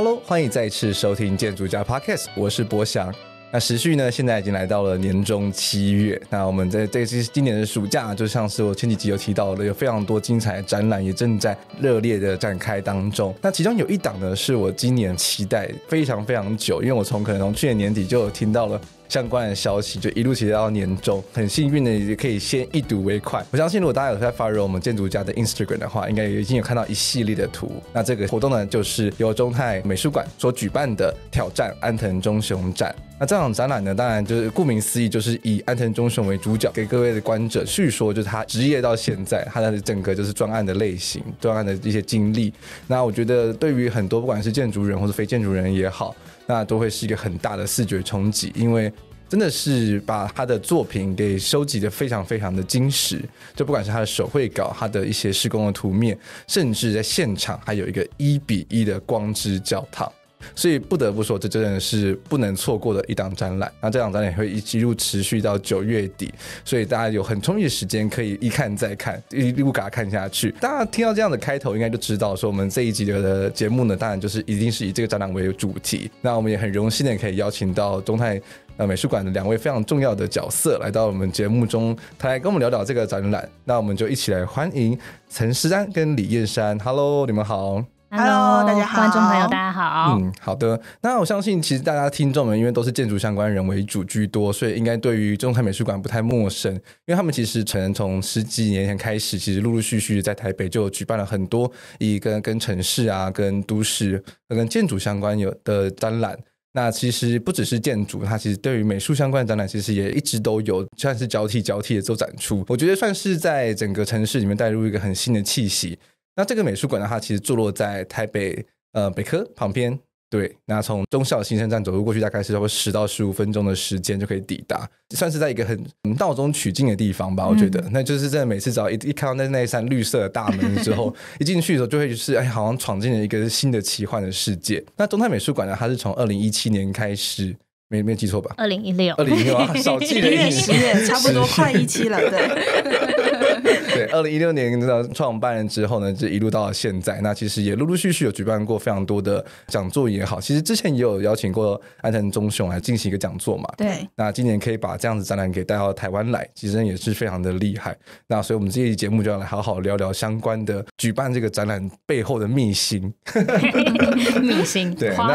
Hello，欢迎再次收听《建筑家 Podcast》，我是博祥。那时序呢，现在已经来到了年中七月。那我们在这次今年的暑假，就像是我前几集有提到的，有非常多精彩的展览也正在热烈的展开当中。那其中有一档呢，是我今年期待非常非常久，因为我从可能从去年年底就听到了。相关的消息就一路持到年终，很幸运的也可以先一睹为快。我相信，如果大家有在 follow 我们建筑家的 Instagram 的话，应该已经有看到一系列的图。那这个活动呢，就是由中泰美术馆所举办的挑战安藤忠雄展。那这场展览呢，当然就是顾名思义，就是以安藤忠雄为主角，给各位的观者叙说，就是他职业到现在他的整个就是专案的类型、专案的一些经历。那我觉得，对于很多不管是建筑人或者非建筑人也好。那都会是一个很大的视觉冲击，因为真的是把他的作品给收集的非常非常的精实，就不管是他的手绘稿，他的一些施工的图面，甚至在现场还有一个一比一的光之教堂。所以不得不说，这真的是不能错过的一档展览。那这档展览会一一路持续到九月底，所以大家有很充裕的时间可以一看再看，一路给看下去。大家听到这样的开头，应该就知道说，我们这一集的节目呢，当然就是一定是以这个展览为主题。那我们也很荣幸的可以邀请到中泰呃美术馆的两位非常重要的角色来到我们节目中，他来跟我们聊聊这个展览。那我们就一起来欢迎陈诗丹跟李燕山。Hello，你们好。Hello，大家好，观众朋友，大家好。嗯，好的。那我相信，其实大家听众们，因为都是建筑相关人为主居多，所以应该对于中泰美术馆不太陌生。因为他们其实从从十几年前开始，其实陆陆续续在台北就举办了很多一个跟城市啊、跟都市跟建筑相关有的展览。那其实不只是建筑，它其实对于美术相关的展览，其实也一直都有算是交替交替的做展出。我觉得算是在整个城市里面带入一个很新的气息。那这个美术馆呢，它其实坐落在台北呃北科旁边，对。那从中校新生站走路过去，大概是不多十到十五分钟的时间就可以抵达，算是在一个很闹中取静的地方吧，我觉得。那就是真的，每次只要一一看到那那一扇绿色的大门之后，一 进去的时候就会是哎，好像闯进了一个新的奇幻的世界。那中泰美术馆呢，它是从二零一七年开始，没没记错吧？二零一六，二零一六，少记了一年，差不多快一期了，对。对，二零一六年的创办之后呢，就一路到了现在。那其实也陆陆续续有举办过非常多的讲座也好，其实之前也有邀请过安藤忠雄来进行一个讲座嘛。对，那今年可以把这样子展览给带到台湾来，其实也是非常的厉害。那所以，我们这一期节目就要来好好聊聊相关的，举办这个展览背后的秘辛。秘辛，对。那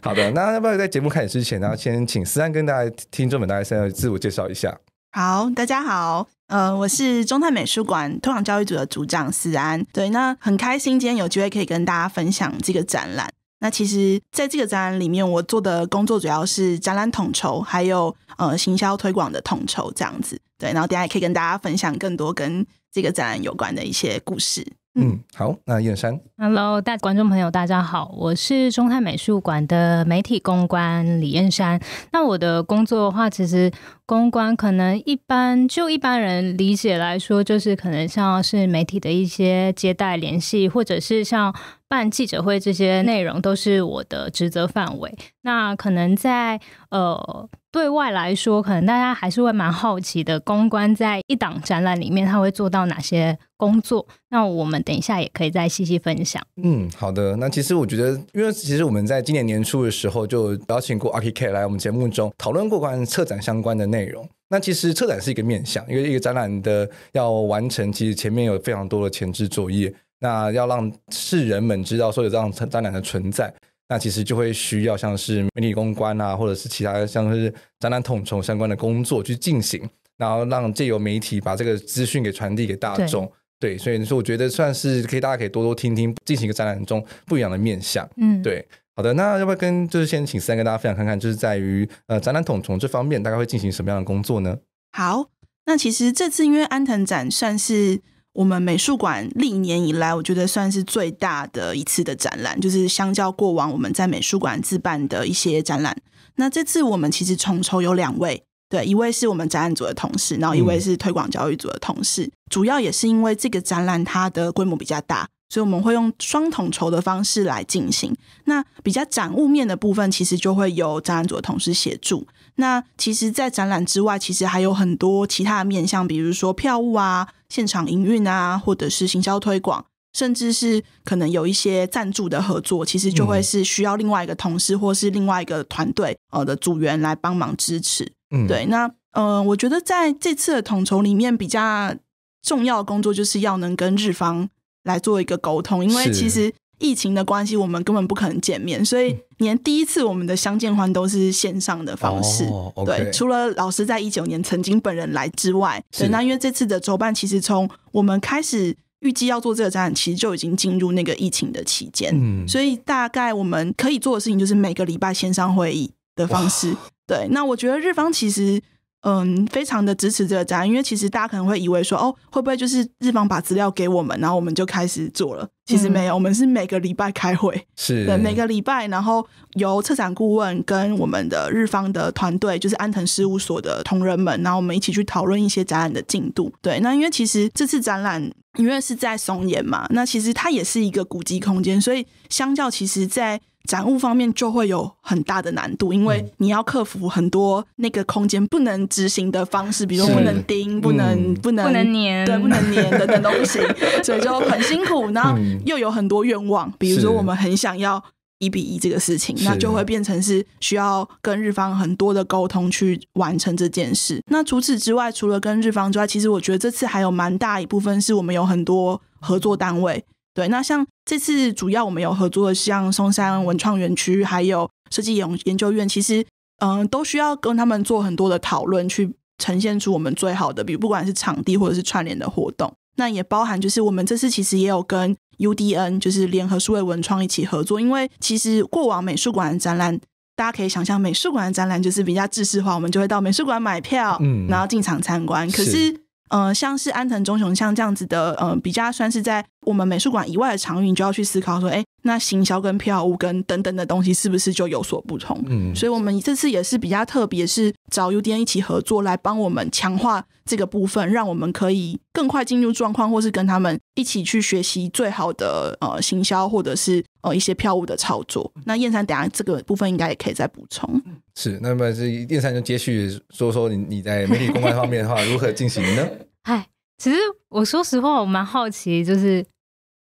好的，那要不要在节目开始之前呢，先请思安跟大家听众们大家先要自我介绍一下？好，大家好。呃，我是中泰美术馆推广教育组的组长思安。对，那很开心今天有机会可以跟大家分享这个展览。那其实在这个展览里面，我做的工作主要是展览统筹，还有呃行销推广的统筹这样子。对，然后等下也可以跟大家分享更多跟这个展览有关的一些故事。嗯，好。那燕山，Hello，大观众朋友，大家好，我是中泰美术馆的媒体公关李燕山。那我的工作的话，其实公关可能一般，就一般人理解来说，就是可能像是媒体的一些接待、联系，或者是像办记者会这些内容，都是我的职责范围。那可能在呃。对外来说，可能大家还是会蛮好奇的。公关在一档展览里面，他会做到哪些工作？那我们等一下也可以再细细分享。嗯，好的。那其实我觉得，因为其实我们在今年年初的时候就邀请过 r K K 来我们节目中讨论过关于策展相关的内容。那其实策展是一个面向，因为一个展览的要完成，其实前面有非常多的前置作业。那要让市人们知道说有这样展展览的存在。那其实就会需要像是媒体公关啊，或者是其他像是展览统筹相关的工作去进行，然后让借由媒体把这个资讯给传递给大众。对，所以说我觉得算是可以，大家可以多多听听，进行一个展览中不一样的面向。嗯，对。好的，那要不要跟就是先请三跟大家分享看看，就是在于呃展览统筹这方面大概会进行什么样的工作呢？好，那其实这次因为安藤展算是。我们美术馆历年以来，我觉得算是最大的一次的展览，就是相较过往我们在美术馆自办的一些展览。那这次我们其实统筹有两位，对，一位是我们展览组的同事，然后一位是推广教育组的同事。主要也是因为这个展览它的规模比较大，所以我们会用双统筹的方式来进行。那比较展物面的部分，其实就会由展览组的同事协助。那其实，在展览之外，其实还有很多其他的面向，比如说票务啊。现场营运啊，或者是行销推广，甚至是可能有一些赞助的合作，其实就会是需要另外一个同事，或是另外一个团队呃的组员来帮忙支持。对，那呃，我觉得在这次的统筹里面，比较重要工作就是要能跟日方来做一个沟通，因为其实。疫情的关系，我们根本不可能见面，所以连第一次我们的相见欢都是线上的方式。对，除了老师在一九年曾经本人来之外，对。那因为这次的筹办，其实从我们开始预计要做这个展览，其实就已经进入那个疫情的期间。嗯，所以大概我们可以做的事情就是每个礼拜线上会议的方式。对，那我觉得日方其实。嗯，非常的支持这个展，因为其实大家可能会以为说，哦，会不会就是日方把资料给我们，然后我们就开始做了？其实没有，我们是每个礼拜开会，是每个礼拜，然后由策展顾问跟我们的日方的团队，就是安藤事务所的同仁们，然后我们一起去讨论一些展览的进度。对，那因为其实这次展览因为是在松岩嘛，那其实它也是一个古迹空间，所以相较其实在。展物方面就会有很大的难度，因为你要克服很多那个空间不能执行的方式，比如说不能钉、不能不能不能粘、对不能粘 等等都不行，所以就很辛苦。然后又有很多愿望，比如说我们很想要一比一这个事情，那就会变成是需要跟日方很多的沟通去完成这件事。那除此之外，除了跟日方之外，其实我觉得这次还有蛮大一部分是我们有很多合作单位。对，那像这次主要我们有合作，的，像松山文创园区，还有设计研研究院，其实嗯，都需要跟他们做很多的讨论，去呈现出我们最好的，比如不管是场地或者是串联的活动，那也包含就是我们这次其实也有跟 UDN 就是联合数位文创一起合作，因为其实过往美术馆展览，大家可以想象美术馆展览就是比较制式化，我们就会到美术馆买票，嗯，然后进场参观，可是。嗯，像是安藤忠雄像这样子的，嗯，比较算是在我们美术馆以外的场域，你就要去思考说，哎。那行销跟票务跟等等的东西是不是就有所不同？嗯，所以我们这次也是比较特别，是找 UDN 一起合作来帮我们强化这个部分，让我们可以更快进入状况，或是跟他们一起去学习最好的呃行销或者是呃一些票务的操作。那燕山等下这个部分应该也可以再补充。是，那么是燕山就接续说说你你在媒体公关方面的话 如何进行呢？哎，其实我说实话，我蛮好奇，就是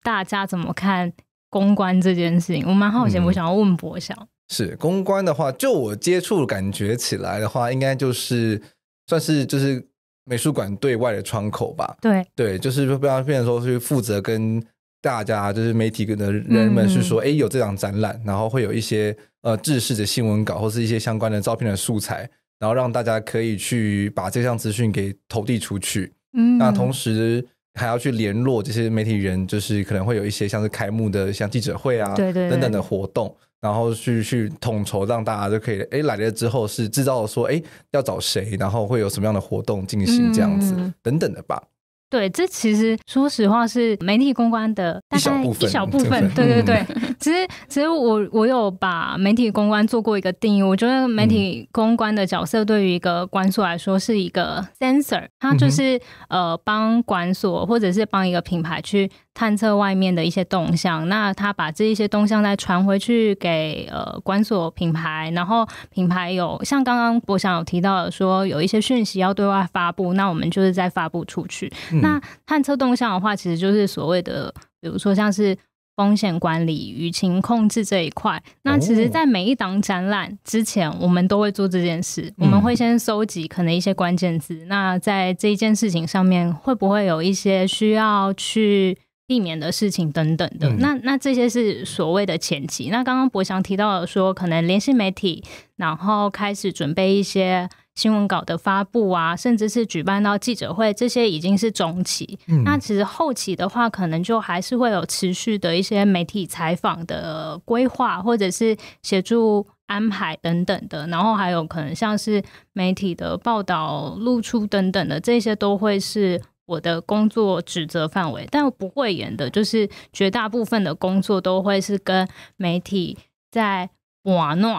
大家怎么看？公关这件事情，我蛮好奇，我想要问博小。是公关的话，就我接触感觉起来的话，应该就是算是就是美术馆对外的窗口吧。对对，就是说不要变成说去负责跟大家，就是媒体的人们去说，哎，有这场展览，然后会有一些呃制式的新闻稿或是一些相关的照片的素材，然后让大家可以去把这项资讯给投递出去。嗯，那同时。还要去联络这些媒体人，就是可能会有一些像是开幕的像记者会啊，对对，等等的活动，然后去去统筹，让大家就可以，哎来了之后是制造说，哎要找谁，然后会有什么样的活动进行这样子等等的吧。对，这其实说实话是媒体公关的大概一小部分。对对对，其实其实我我有把媒体公关做过一个定义，我觉得媒体公关的角色对于一个管所来说是一个 sensor，它就是呃帮管所或者是帮一个品牌去。探测外面的一些动向，那他把这一些动向再传回去给呃管所品牌，然后品牌有像刚刚我想有提到的，说有一些讯息要对外发布，那我们就是在发布出去。那探测动向的话，其实就是所谓的，比如说像是风险管理、舆情控制这一块。那其实，在每一档展览之前，我们都会做这件事，我们会先收集可能一些关键字。那在这一件事情上面，会不会有一些需要去？避免的事情等等的，那那这些是所谓的前期。那刚刚博翔提到说，可能联系媒体，然后开始准备一些新闻稿的发布啊，甚至是举办到记者会，这些已经是中期。那其实后期的话，可能就还是会有持续的一些媒体采访的规划，或者是协助安排等等的。然后还有可能像是媒体的报道露出等等的，这些都会是。我的工作职责范围，但我不会演的，就是绝大部分的工作都会是跟媒体在玩弄。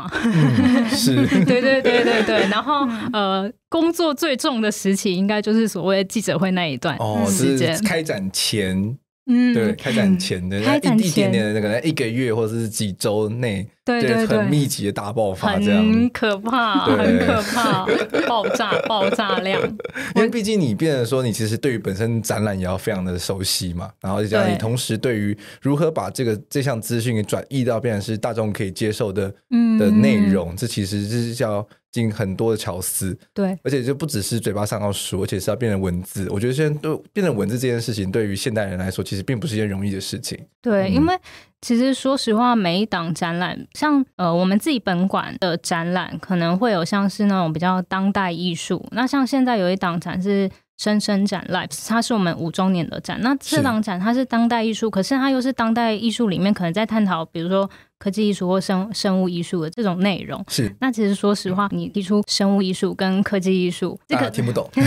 是，对对对对对。然后呃，工作最重的时期，应该就是所谓记者会那一段时间开展前，嗯，对，开展前的，一点点的那个一个月或者是几周内。对对对，很密集的大爆发，很可怕，很可怕，爆炸 爆炸量。因为毕竟你变成说，你其实对于本身展览也要非常的熟悉嘛，然后加样你同时对于如何把这个这项资讯转移到变成是大众可以接受的嗯的内容，这其实是要进很多的巧思。对，而且就不只是嘴巴上要说，而且是要变成文字。我觉得现在都变成文字这件事情，对于现代人来说，其实并不是一件容易的事情。对，因为。其实，说实话，每一档展览，像呃，我们自己本馆的展览，可能会有像是那种比较当代艺术。那像现在有一档展是“生生展 Lives”，它是我们五周年的展。那这档展它是当代艺术，可是它又是当代艺术里面可能在探讨，比如说科技艺术或生生物艺术的这种内容。是。那其实，说实话，你提出生物艺术跟科技艺术，这个听不懂，对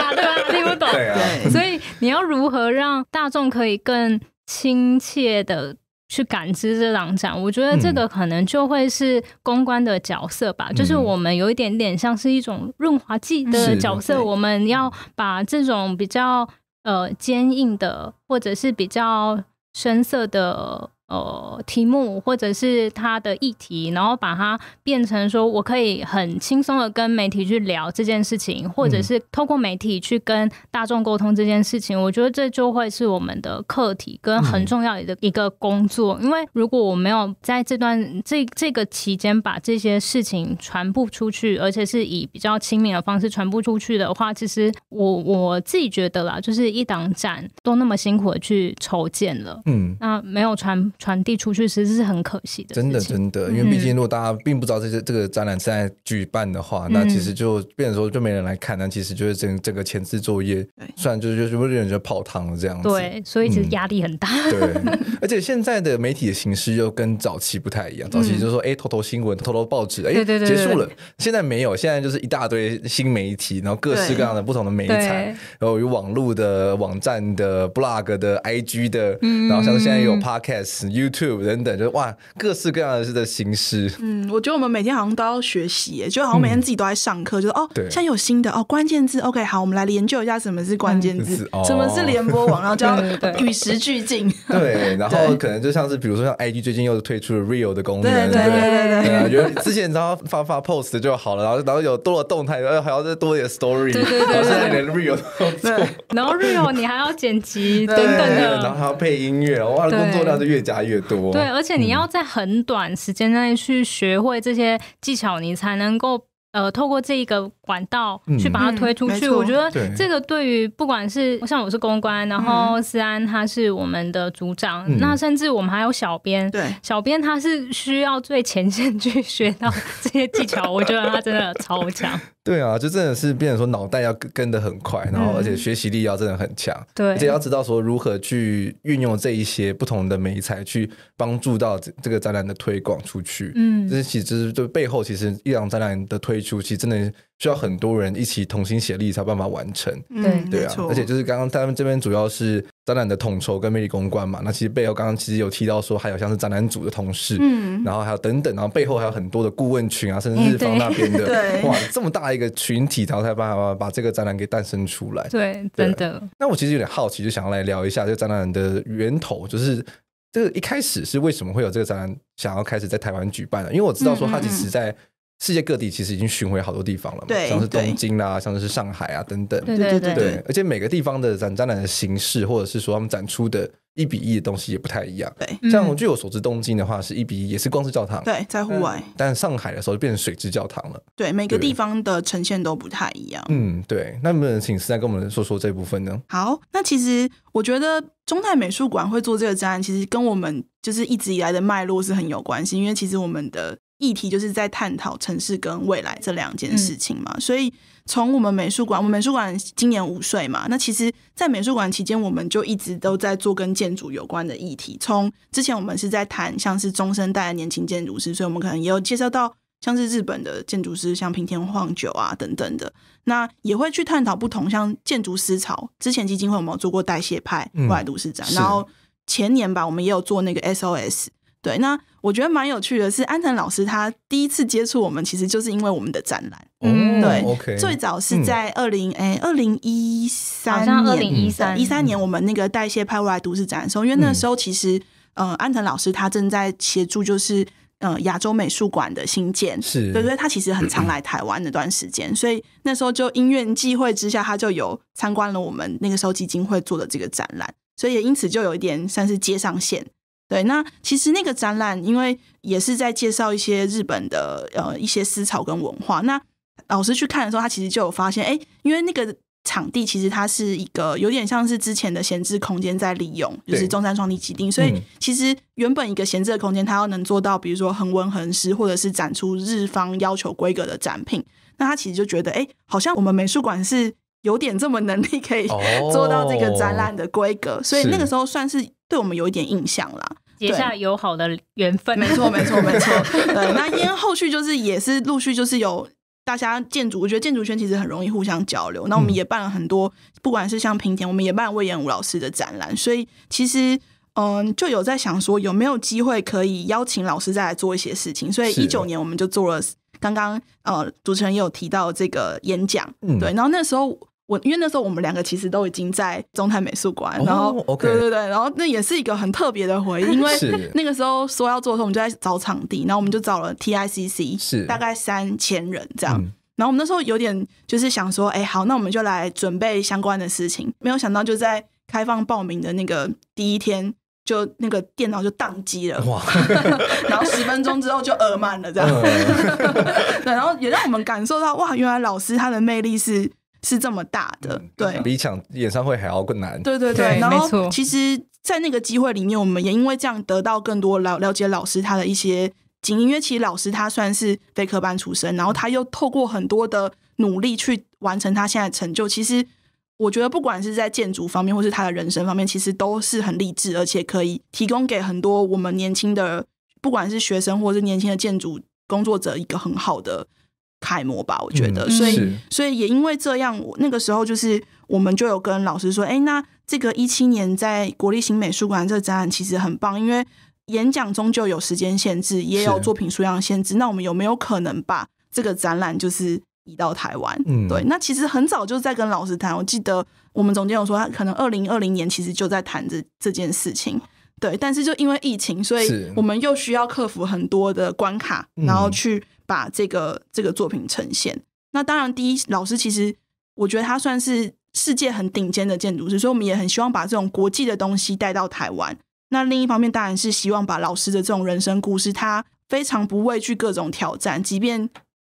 吧？对吧？听不懂。对啊。所以你要如何让大众可以更？亲切的去感知这两站，我觉得这个可能就会是公关的角色吧，就是我们有一点点像是一种润滑剂的角色，我们要把这种比较呃坚硬的或者是比较深色的。呃，题目或者是他的议题，然后把它变成说我可以很轻松的跟媒体去聊这件事情，或者是透过媒体去跟大众沟通这件事情，我觉得这就会是我们的课题跟很重要的一个工作。因为如果我没有在这段这这个期间把这些事情传播出去，而且是以比较亲民的方式传播出去的话，其实我我自己觉得啦，就是一档展都那么辛苦的去筹建了，嗯，那没有传。传递出去其实是很可惜的，真的真的，因为毕竟如果大家并不知道这些这个展览正在举办的话，那其实就变成说就没人来看，那其实就是整整个前置作业，算就是就是有点就泡汤了这样子。对，所以其实压力很大。对，而且现在的媒体的形式又跟早期不太一样，早期就是说哎，偷偷新闻，偷偷报纸，哎，结束了。现在没有，现在就是一大堆新媒体，然后各式各样的不同的媒体，然后有网络的网站的 blog 的 IG 的，然后像现在有 podcast。YouTube 等等，就是哇，各式各样的是的形式。嗯，我觉得我们每天好像都要学习，就好像每天自己都在上课，就是哦，现在有新的哦，关键字，OK，好，我们来研究一下什么是关键字，什么是联播网，然后就要 与时俱进。对，然后可能就像是比如说像 IG 最近又推出了 Real 的功能，对对对对。觉得之前你知道发发 Post 就好了，然后然后有多了动态，然后还要再多点 Story，然后连 Real 都做。然后 Real 你还要剪辑 等等的，然后还要配音乐，哇，工作量就越加。越多对，而且你要在很短时间内去学会这些技巧，你才能够呃透过这一个管道去把它推出去。我觉得这个对于不管是像我是公关，然后思安他是我们的组长，那甚至我们还有小编，对，小编他是需要最前线去学到这些技巧，我觉得他真的超强。对啊，就真的是变成说脑袋要跟得很快，然后而且学习力要真的很强，对，而且要知道说如何去运用这一些不同的媒材去帮助到这个展览的推广出去。嗯，这其实就背后其实一两展览的推出，其实真的。需要很多人一起同心协力才办法完成。对对啊，而且就是刚刚他们这边主要是展览的统筹跟媒体公关嘛，那其实背后刚刚其实有提到说还有像是展览组的同事，嗯，然后还有等等，然后背后还有很多的顾问群啊，甚至是方那边的，哇，这么大一个群体，然后才办法把这个展览给诞生出来。对，真的。那我其实有点好奇，就想来聊一下，个展览的源头，就是这个一开始是为什么会有这个展览想要开始在台湾举办？因为我知道说他其实在。世界各地其实已经巡回好多地方了，嘛，像是东京啦，像是上海啊等等，对对对对。而且每个地方的展展览的形式，或者是说他们展出的一比一的东西也不太一样。对，像据我所知，东京的话是一比一，也是光是教堂，对，在户外。但上海的时候就变成水之教堂了。对，每个地方的呈现都不太一样。嗯，对。那能不能请实在跟我们说说这部分呢？好，那其实我觉得中泰美术馆会做这个展览，其实跟我们就是一直以来的脉络是很有关系，因为其实我们的。议题就是在探讨城市跟未来这两件事情嘛，所以从我们美术馆，我们美术馆今年五岁嘛，那其实，在美术馆期间，我们就一直都在做跟建筑有关的议题。从之前我们是在谈像是中生代的年轻建筑师，所以我们可能也有介绍到像是日本的建筑师，像平田晃久啊等等的。那也会去探讨不同像建筑思潮。之前基金会有没有做过代谢派外都市长？然后前年吧，我们也有做那个 SOS。对，那我觉得蛮有趣的，是安藤老师他第一次接触我们，其实就是因为我们的展览。对，最早是在二零哎二零一三，年，二零一三一三年，我们那个代谢派外来都市展的时候，因为那时候其实呃安藤老师他正在协助，就是呃亚洲美术馆的新建，是，所以他其实很常来台湾那段时间，所以那时候就因缘际会之下，他就有参观了我们那个时候基金会做的这个展览，所以也因此就有一点算是接上线。对，那其实那个展览，因为也是在介绍一些日本的呃一些思潮跟文化。那老师去看的时候，他其实就有发现，哎，因为那个场地其实它是一个有点像是之前的闲置空间在利用，就是中山双立基地，所以其实原本一个闲置的空间，它要能做到，比如说恒温恒湿，或者是展出日方要求规格的展品，那他其实就觉得，哎，好像我们美术馆是有点这么能力可以做到这个展览的规格。所以那个时候算是。对我们有一点印象啦。结下友好的缘分。没错，没错，没错。对，那因为后续就是也是陆续就是有大家建筑，我觉得建筑圈其实很容易互相交流。那我们也办了很多，不管是像平田，我们也办魏延武老师的展览。所以其实嗯，就有在想说有没有机会可以邀请老师再来做一些事情。所以一九年我们就做了，刚刚呃主持人也有提到这个演讲，对。然后那时候。我因为那时候我们两个其实都已经在中泰美术馆，然后对对对，然后那也是一个很特别的回忆，因为那个时候说要做的时候，我们就在找场地，然后我们就找了 TICC，是大概三千人这样，然后我们那时候有点就是想说，哎，好，那我们就来准备相关的事情，没有想到就在开放报名的那个第一天，就那个电脑就宕机了，哇，然后十分钟之后就耳慢了这样，然后也让我们感受到哇，原来老师他的魅力是。是这么大的，对，比抢演唱会还要更难。对对对，然后，其实，在那个机会里面，我们也因为这样得到更多了了解老师他的一些经因为其实老师他算是非科班出身，然后他又透过很多的努力去完成他现在成就。其实，我觉得不管是在建筑方面，或是他的人生方面，其实都是很励志，而且可以提供给很多我们年轻的，不管是学生或是年轻的建筑工作者一个很好的。楷模吧，我觉得，所以，所以也因为这样，那个时候就是我们就有跟老师说，哎，那这个一七年在国立新美术馆这个展览其实很棒，因为演讲终究有时间限制，也有作品数量限制，那我们有没有可能把这个展览就是移到台湾？对，那其实很早就在跟老师谈，我记得我们总监有说，他可能二零二零年其实就在谈这这件事情，对，但是就因为疫情，所以我们又需要克服很多的关卡，然后去。把这个这个作品呈现。那当然，第一，老师其实我觉得他算是世界很顶尖的建筑师，所以我们也很希望把这种国际的东西带到台湾。那另一方面，当然是希望把老师的这种人生故事，他非常不畏惧各种挑战，即便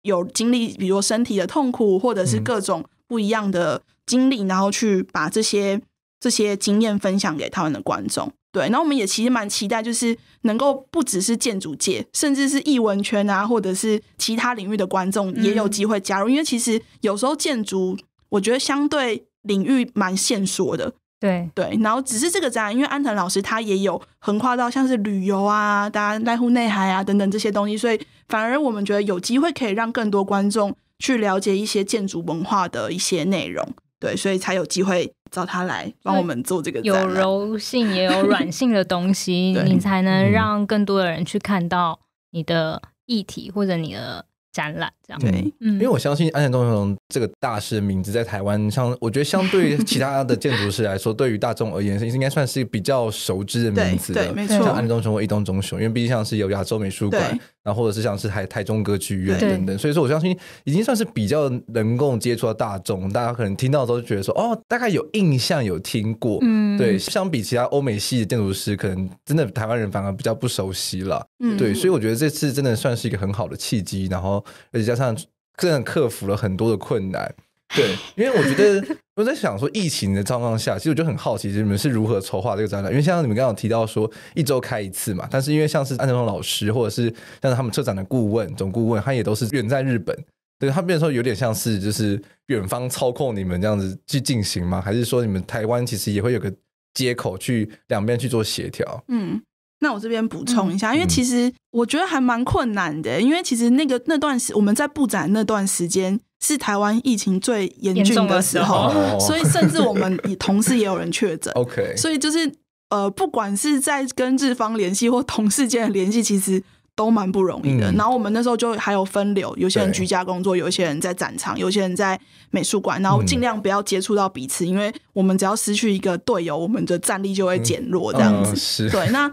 有经历，比如身体的痛苦，或者是各种不一样的经历，然后去把这些这些经验分享给台湾的观众。对，然后我们也其实蛮期待，就是能够不只是建筑界，甚至是艺文圈啊，或者是其他领域的观众也有机会加入，因为其实有时候建筑我觉得相对领域蛮线索的，对对。然后只是这个展，因为安藤老师他也有横跨到像是旅游啊、大家濑户内海啊等等这些东西，所以反而我们觉得有机会可以让更多观众去了解一些建筑文化的一些内容，对，所以才有机会。找他来帮我们做这个，有柔性也有 软性的东西，你才能让更多的人去看到你的议题或者你的展览，这样对。因为我相信安藤忠雄这个大师的名字在台湾，相我觉得相对其他的建筑师来说，对于大众而言，是应该算是比较熟知的名字的。没错，像安藤忠雄、伊东忠雄，因为毕竟像是有亚洲美术馆。然后或者是像是台台中歌剧院等等，所以说我相信已经算是比较能够接触到大众，大家可能听到都觉得说哦，大概有印象有听过。嗯，对，相比其他欧美系的建筑师，可能真的台湾人反而比较不熟悉了。对，所以我觉得这次真的算是一个很好的契机，然后而且加上真的克服了很多的困难。对，因为我觉得我在想说，疫情的状况下，其实我就很好奇，你们是如何筹划这个展览？因为像你们刚刚提到说，一周开一次嘛，但是因为像是安藤老师，或者是但是他们策展的顾问、总顾问，他也都是远在日本，对他，变如说有点像是就是远方操控你们这样子去进行吗？还是说你们台湾其实也会有个接口去两边去做协调？嗯。那我这边补充一下，因为其实我觉得还蛮困难的，因为其实那个那段时我们在布展那段时间是台湾疫情最严峻的时候，所以甚至我们以同事也有人确诊。OK，所以就是呃，不管是在跟日方联系或同事间的联系，其实都蛮不容易的。然后我们那时候就还有分流，有些人居家工作，有些人在展场，有些人在美术馆，然后尽量不要接触到彼此，因为我们只要失去一个队友，我们的战力就会减弱。这样子，对，那。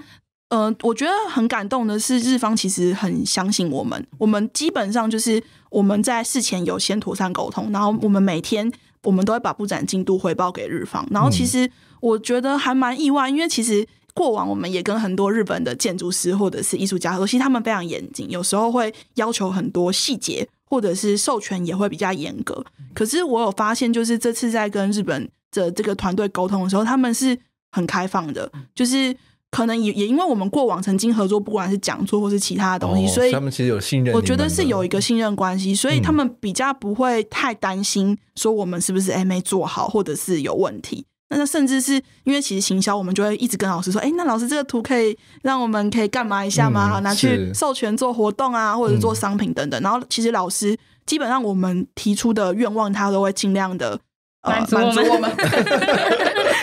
嗯，我觉得很感动的是，日方其实很相信我们。我们基本上就是我们在事前有先妥善沟通，然后我们每天我们都会把布展进度汇报给日方。然后其实我觉得还蛮意外，因为其实过往我们也跟很多日本的建筑师或者是艺术家，其实他们非常严谨，有时候会要求很多细节，或者是授权也会比较严格。可是我有发现，就是这次在跟日本的这个团队沟通的时候，他们是很开放的，就是。可能也也因为我们过往曾经合作，不管是讲座或是其他的东西，所以他们其实有信任。我觉得是有一个信任关系，所以他们比较不会太担心说我们是不是哎没做好，或者是有问题。那那甚至是因为其实行销，我们就会一直跟老师说，哎，那老师这个图可以让我们可以干嘛一下吗？好，拿去授权做活动啊，或者是做商品等等。然后其实老师基本上我们提出的愿望，他都会尽量的满足我们。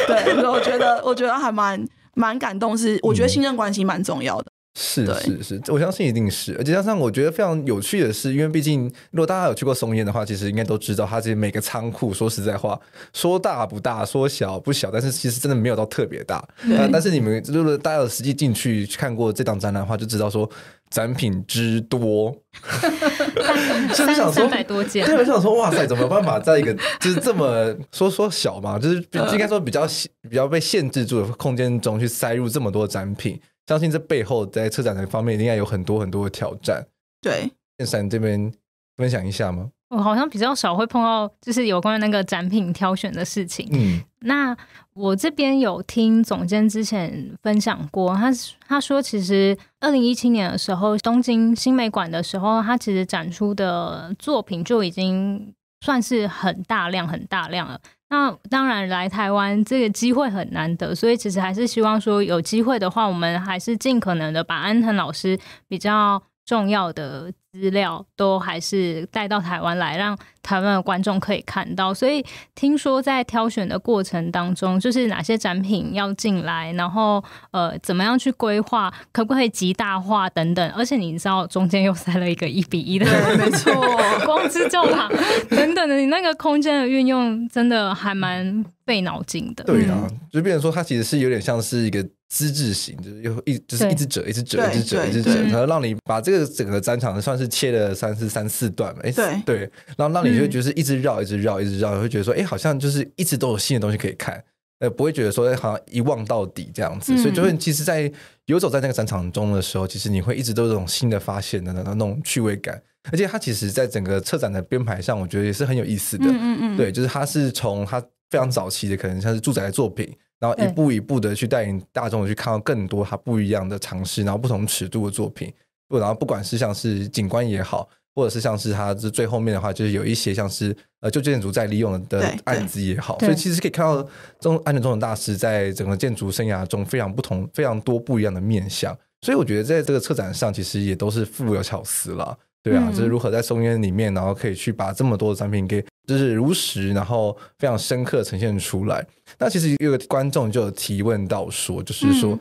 对，所以我觉得，我觉得还蛮。蛮感动，是我觉得信任关系蛮重要的。是是是，我相信一定是。而且加上我觉得非常有趣的是，因为毕竟如果大家有去过松烟的话，其实应该都知道，它这每个仓库说实在话，说大不大，说小不小，但是其实真的没有到特别大。但是你们如果大家有实际进去看过这档展览的话，就知道说展品之多，就是想说三百多件，我想说哇塞，怎么有办法在一个就是这么说说小嘛，就是应该说比较比较被限制住的空间中去塞入这么多展品。相信这背后在车展的方面，应该有很多很多的挑战。对，燕山这边分享一下吗？我好像比较少会碰到，就是有关那个展品挑选的事情。嗯，那我这边有听总监之前分享过，他他说其实二零一七年的时候，东京新美馆的时候，他其实展出的作品就已经算是很大量、很大量了。那当然，来台湾这个机会很难得，所以其实还是希望说，有机会的话，我们还是尽可能的把安藤老师比较。重要的资料都还是带到台湾来，让台湾的观众可以看到。所以听说在挑选的过程当中，就是哪些展品要进来，然后呃，怎么样去规划，可不可以极大化等等。而且你知道，中间又塞了一个一比一的，没错，光之教堂等等的，你那个空间的运用真的还蛮费脑筋的。对啊，就变成说，它其实是有点像是一个。资质型就是又一就是一直折一直折一直折一直折，然后让你把这个整个战场算是切了三四三四段嘛，哎对，然后让你就就是一直绕一直绕一直绕，会觉得说哎好像就是一直都有新的东西可以看，呃不会觉得说哎好像一望到底这样子，所以就会其实在游走在那个战场中的时候，其实你会一直都有这种新的发现的那那种趣味感，而且它其实在整个策展的编排上，我觉得也是很有意思的，嗯嗯嗯，对，就是它是从它非常早期的可能像是住宅的作品。然后一步一步的去带领大众去看到更多它不一样的尝试，然后不同尺度的作品，然后不管是像是景观也好，或者是像是它这最后面的话，就是有一些像是呃旧建筑在利用的案子也好，所以其实可以看到中安全中的大师在整个建筑生涯中非常不同、非常多不一样的面相。所以我觉得在这个策展上，其实也都是富有巧思了，对啊，就是如何在松烟里面，然后可以去把这么多的产品给。就是如实，然后非常深刻呈现出来。那其实有个观众就有提问到说，就是说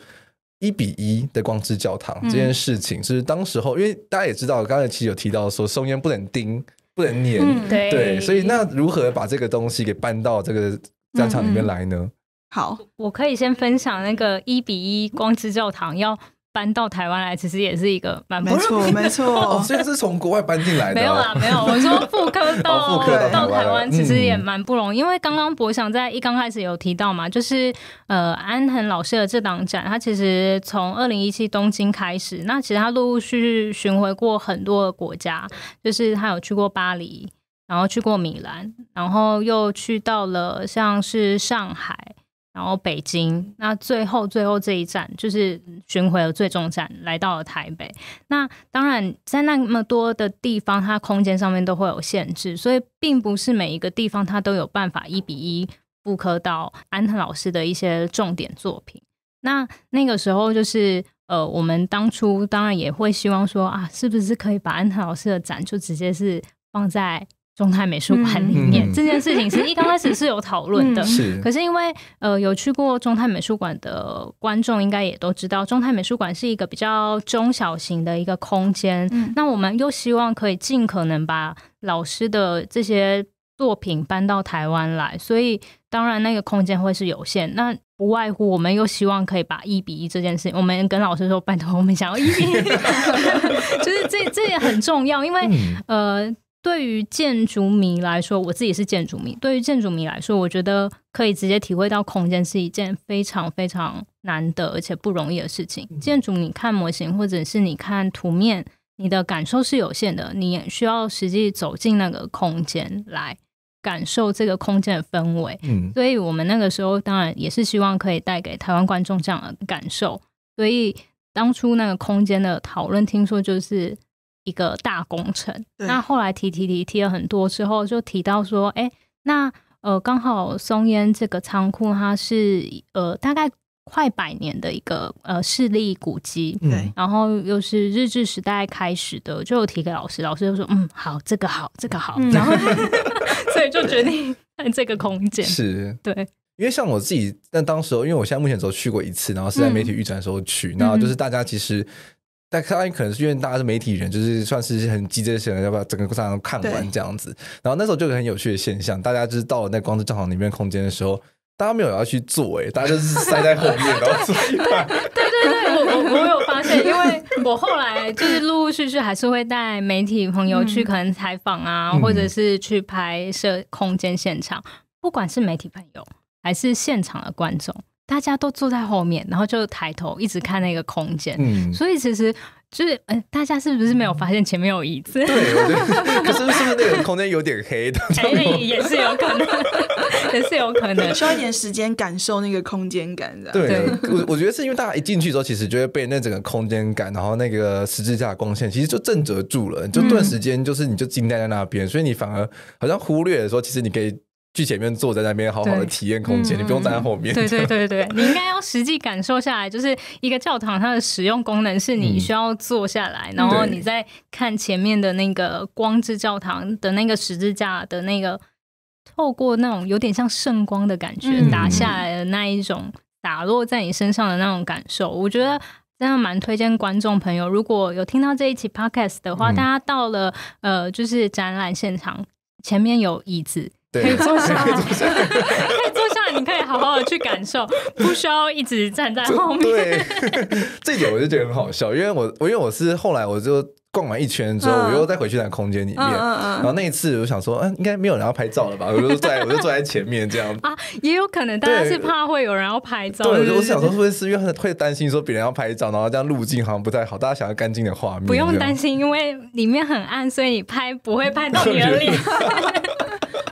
一比一的光之教堂这件事情，是当时候，因为大家也知道，刚才其实有提到说，松烟不能钉，不能粘，对，所以那如何把这个东西给搬到这个战场里面来呢？好，我可以先分享那个一比一光之教堂要。搬到台湾来，其实也是一个蛮不错，没错。所以是从国外搬进来的，没有啦，没有。我说副科到到台湾，其实也蛮不容易。因为刚刚博翔在一刚开始有提到嘛，就是呃安藤老师的这档展，他其实从二零一七东京开始，那其实他陆陆续续巡回过很多国家，就是他有去过巴黎，然后去过米兰，然后又去到了像是上海。然后北京，那最后最后这一站就是巡回的最终站，来到了台北。那当然，在那么多的地方，它空间上面都会有限制，所以并不是每一个地方它都有办法一比一复刻到安藤老师的一些重点作品。那那个时候就是，呃，我们当初当然也会希望说啊，是不是可以把安藤老师的展就直接是放在。中泰美术馆里面这件事情是一刚开始是有讨论的，可是因为呃有去过中泰美术馆的观众应该也都知道，中泰美术馆是一个比较中小型的一个空间。那我们又希望可以尽可能把老师的这些作品搬到台湾来，所以当然那个空间会是有限。那不外乎我们又希望可以把一比一这件事情，我们跟老师说拜托，我们想要一比一，就是这这也很重要，因为呃。对于建筑迷来说，我自己是建筑迷。对于建筑迷来说，我觉得可以直接体会到空间是一件非常非常难得而且不容易的事情。建筑，你看模型或者是你看图面，你的感受是有限的，你也需要实际走进那个空间来感受这个空间的氛围。嗯，所以我们那个时候当然也是希望可以带给台湾观众这样的感受。所以当初那个空间的讨论，听说就是。一个大工程，那后来提提提提了很多之后，就提到说，哎，那呃，刚好松烟这个仓库，它是呃，大概快百年的一个呃，势力古迹，对，然后又是日治时代开始的，就有提给老师，老师就说，嗯，好，这个好，这个好，然后 所以就决定，看这个空间，是对，因为像我自己，但当时因为我现在目前只去过一次，然后是在媒体预展的时候去，然后就是大家其实。但可能是因为大家是媒体人，就是算是很急着想要把整个战场看完这样子。然后那时候就有很有趣的现象，大家就是到了那光之教堂里面空间的时候，大家没有要去坐，哎，大家就是塞在后面，然后塞一半。对对对，我我有发现，因为我后来就是陆陆续续还是会带媒体朋友去可能采访啊，或者是去拍摄空间现场，不管是媒体朋友还是现场的观众。大家都坐在后面，然后就抬头一直看那个空间，所以其实就是，大家是不是没有发现前面有椅子？对，是是不是那个空间有点黑的？哎，也是有可能，也是有可能，需要一点时间感受那个空间感的。对，我我觉得是因为大家一进去之后，其实就会被那整个空间感，然后那个十字架光线，其实就正折住了，就顿时间就是你就惊呆在那边，所以你反而好像忽略说，其实你可以。去前面坐在那边，好好的体验空间，你不用站在后面。对对 对对，你应该要实际感受下来。就是一个教堂，它的使用功能是你需要坐下来，然后你再看前面的那个光之教堂的那个十字架的那个透过那种有点像圣光的感觉打下来的那一种打落在你身上的那种感受。我觉得真的蛮推荐观众朋友，如果有听到这一期 podcast 的话，大家到了呃，就是展览现场前面有椅子。可以坐下，可以坐下，你可以好好的去感受，不需要一直站在后面。对，这点我就觉得很好笑，因为我我因为我是后来我就逛完一圈之后，我又再回去那空间里面，然后那一次我想说，嗯，应该没有人要拍照了吧？我就坐在 我就坐在前面这样啊，也有可能大家是怕会有人要拍照。对，我是想说会不会是因为会担心说别人要拍照，然后这样路径好像不太好，大家想要干净的画面。不用担心，因为里面很暗，所以你拍不会拍到你的脸。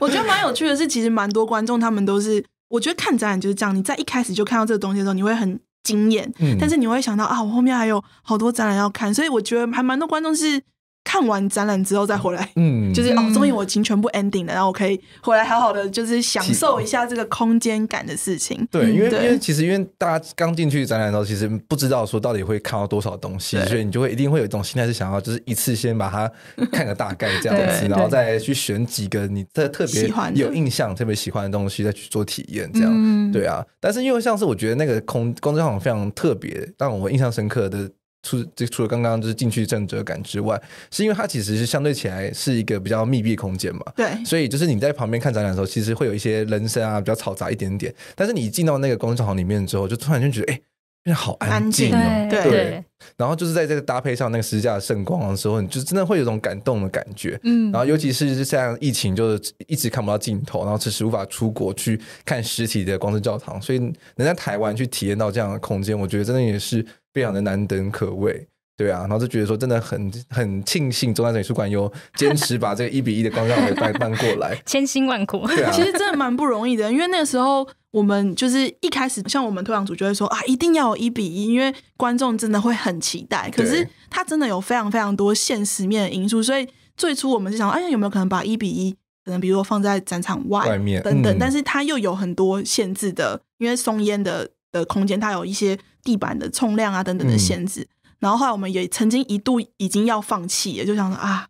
我觉得蛮有趣的是，其实蛮多观众他们都是，我觉得看展览就是这样，你在一开始就看到这个东西的时候，你会很惊艳，但是你会想到啊，我后面还有好多展览要看，所以我觉得还蛮多观众是。看完展览之后再回来，嗯，就是哦，终于我已经全部 ending 了，然后我可以回来好好的，就是享受一下这个空间感的事情。对，因为因为其实因为大家刚进去展览的时候，其实不知道说到底会看到多少东西，所以你就会一定会有一种心态是想要，就是一次先把它看个大概这样子，然后再去选几个你特特别有印象、特别喜欢的东西，再去做体验。这样，嗯、对啊。但是因为像是我觉得那个空工作场非常特别，让我印象深刻的。除这除了刚刚就是进去正折感之外，是因为它其实是相对起来是一个比较密闭空间嘛？对。所以就是你在旁边看展览的时候，其实会有一些人声啊，比较嘈杂一点点。但是你进到那个光之场里面之后，就突然就觉得，哎，变得好安静哦。对。然后就是在这个搭配上那个十字架的圣光的时候，你就真的会有种感动的感觉。嗯。然后尤其是像疫情，就是一直看不到镜头，然后迟迟无法出国去看实体的光之教堂，所以能在台湾去体验到这样的空间，我觉得真的也是。非常的难等可贵，对啊，然后就觉得说真的很很庆幸中央美术馆有坚持把这个一比一的雕像给搬搬过来，千辛万苦，其实真的蛮不容易的，因为那个时候我们就是一开始，像我们推广组就会说啊，一定要一比一，因为观众真的会很期待，可是它真的有非常非常多现实面的因素，所以最初我们是想，哎，呀，有没有可能把一比一，可能比如说放在展场外，外面等等，但是它又有很多限制的，因为松烟的。的空间，它有一些地板的重量啊等等的限制。然后后来我们也曾经一度已经要放弃，就想说啊，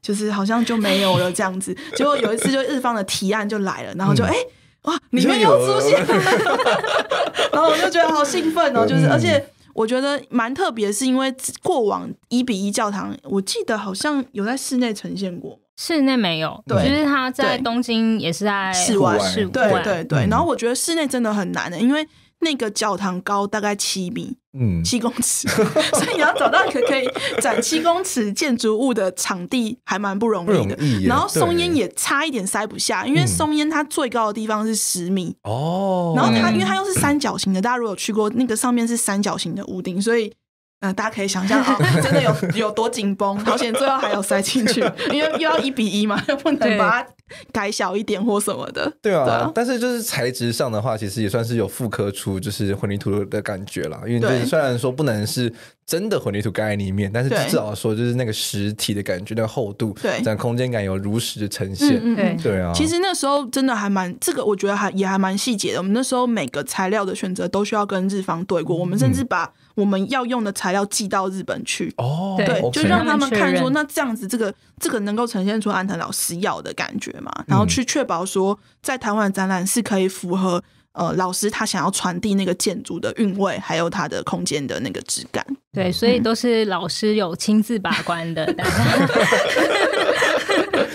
就是好像就没有了这样子。结果有一次就日方的提案就来了，然后就哎哇，里面又出现了，然后我就觉得好兴奋哦。就是而且我觉得蛮特别，是因为过往一比一教堂，我记得好像有在室内呈现过，室内没有，对，就是它在东京也是在室外，室外，对对对。然后我觉得室内真的很难的，因为那个教堂高大概七米，嗯，七公尺，所以你要找到一个可以展七公尺建筑物的场地还蛮不容易的。然后松烟也差一点塞不下，因为松烟它最高的地方是十米哦，然后它因为它又是三角形的，大家如果有去过，那个上面是三角形的屋顶，所以。啊，大家可以想象，哦，真的有有多紧绷，好险最后还有塞进去，因为又要一比一嘛，又不能把它改小一点或什么的。对啊，但是就是材质上的话，其实也算是有复刻出就是混凝土的感觉了，因为虽然说不能是。真的混凝土盖里面，但是至少说就是那个实体的感觉、那个厚度、对，讲空间感有如实的呈现，对对啊。其实那时候真的还蛮这个，我觉得还也还蛮细节的。我们那时候每个材料的选择都需要跟日方对过，我们甚至把我们要用的材料寄到日本去，哦，对，就让他们看出那这样子这个这个能够呈现出安藤老师要的感觉嘛，然后去确保说在台湾展览是可以符合。呃，老师他想要传递那个建筑的韵味，还有它的空间的那个质感。对，所以都是老师有亲自把关的。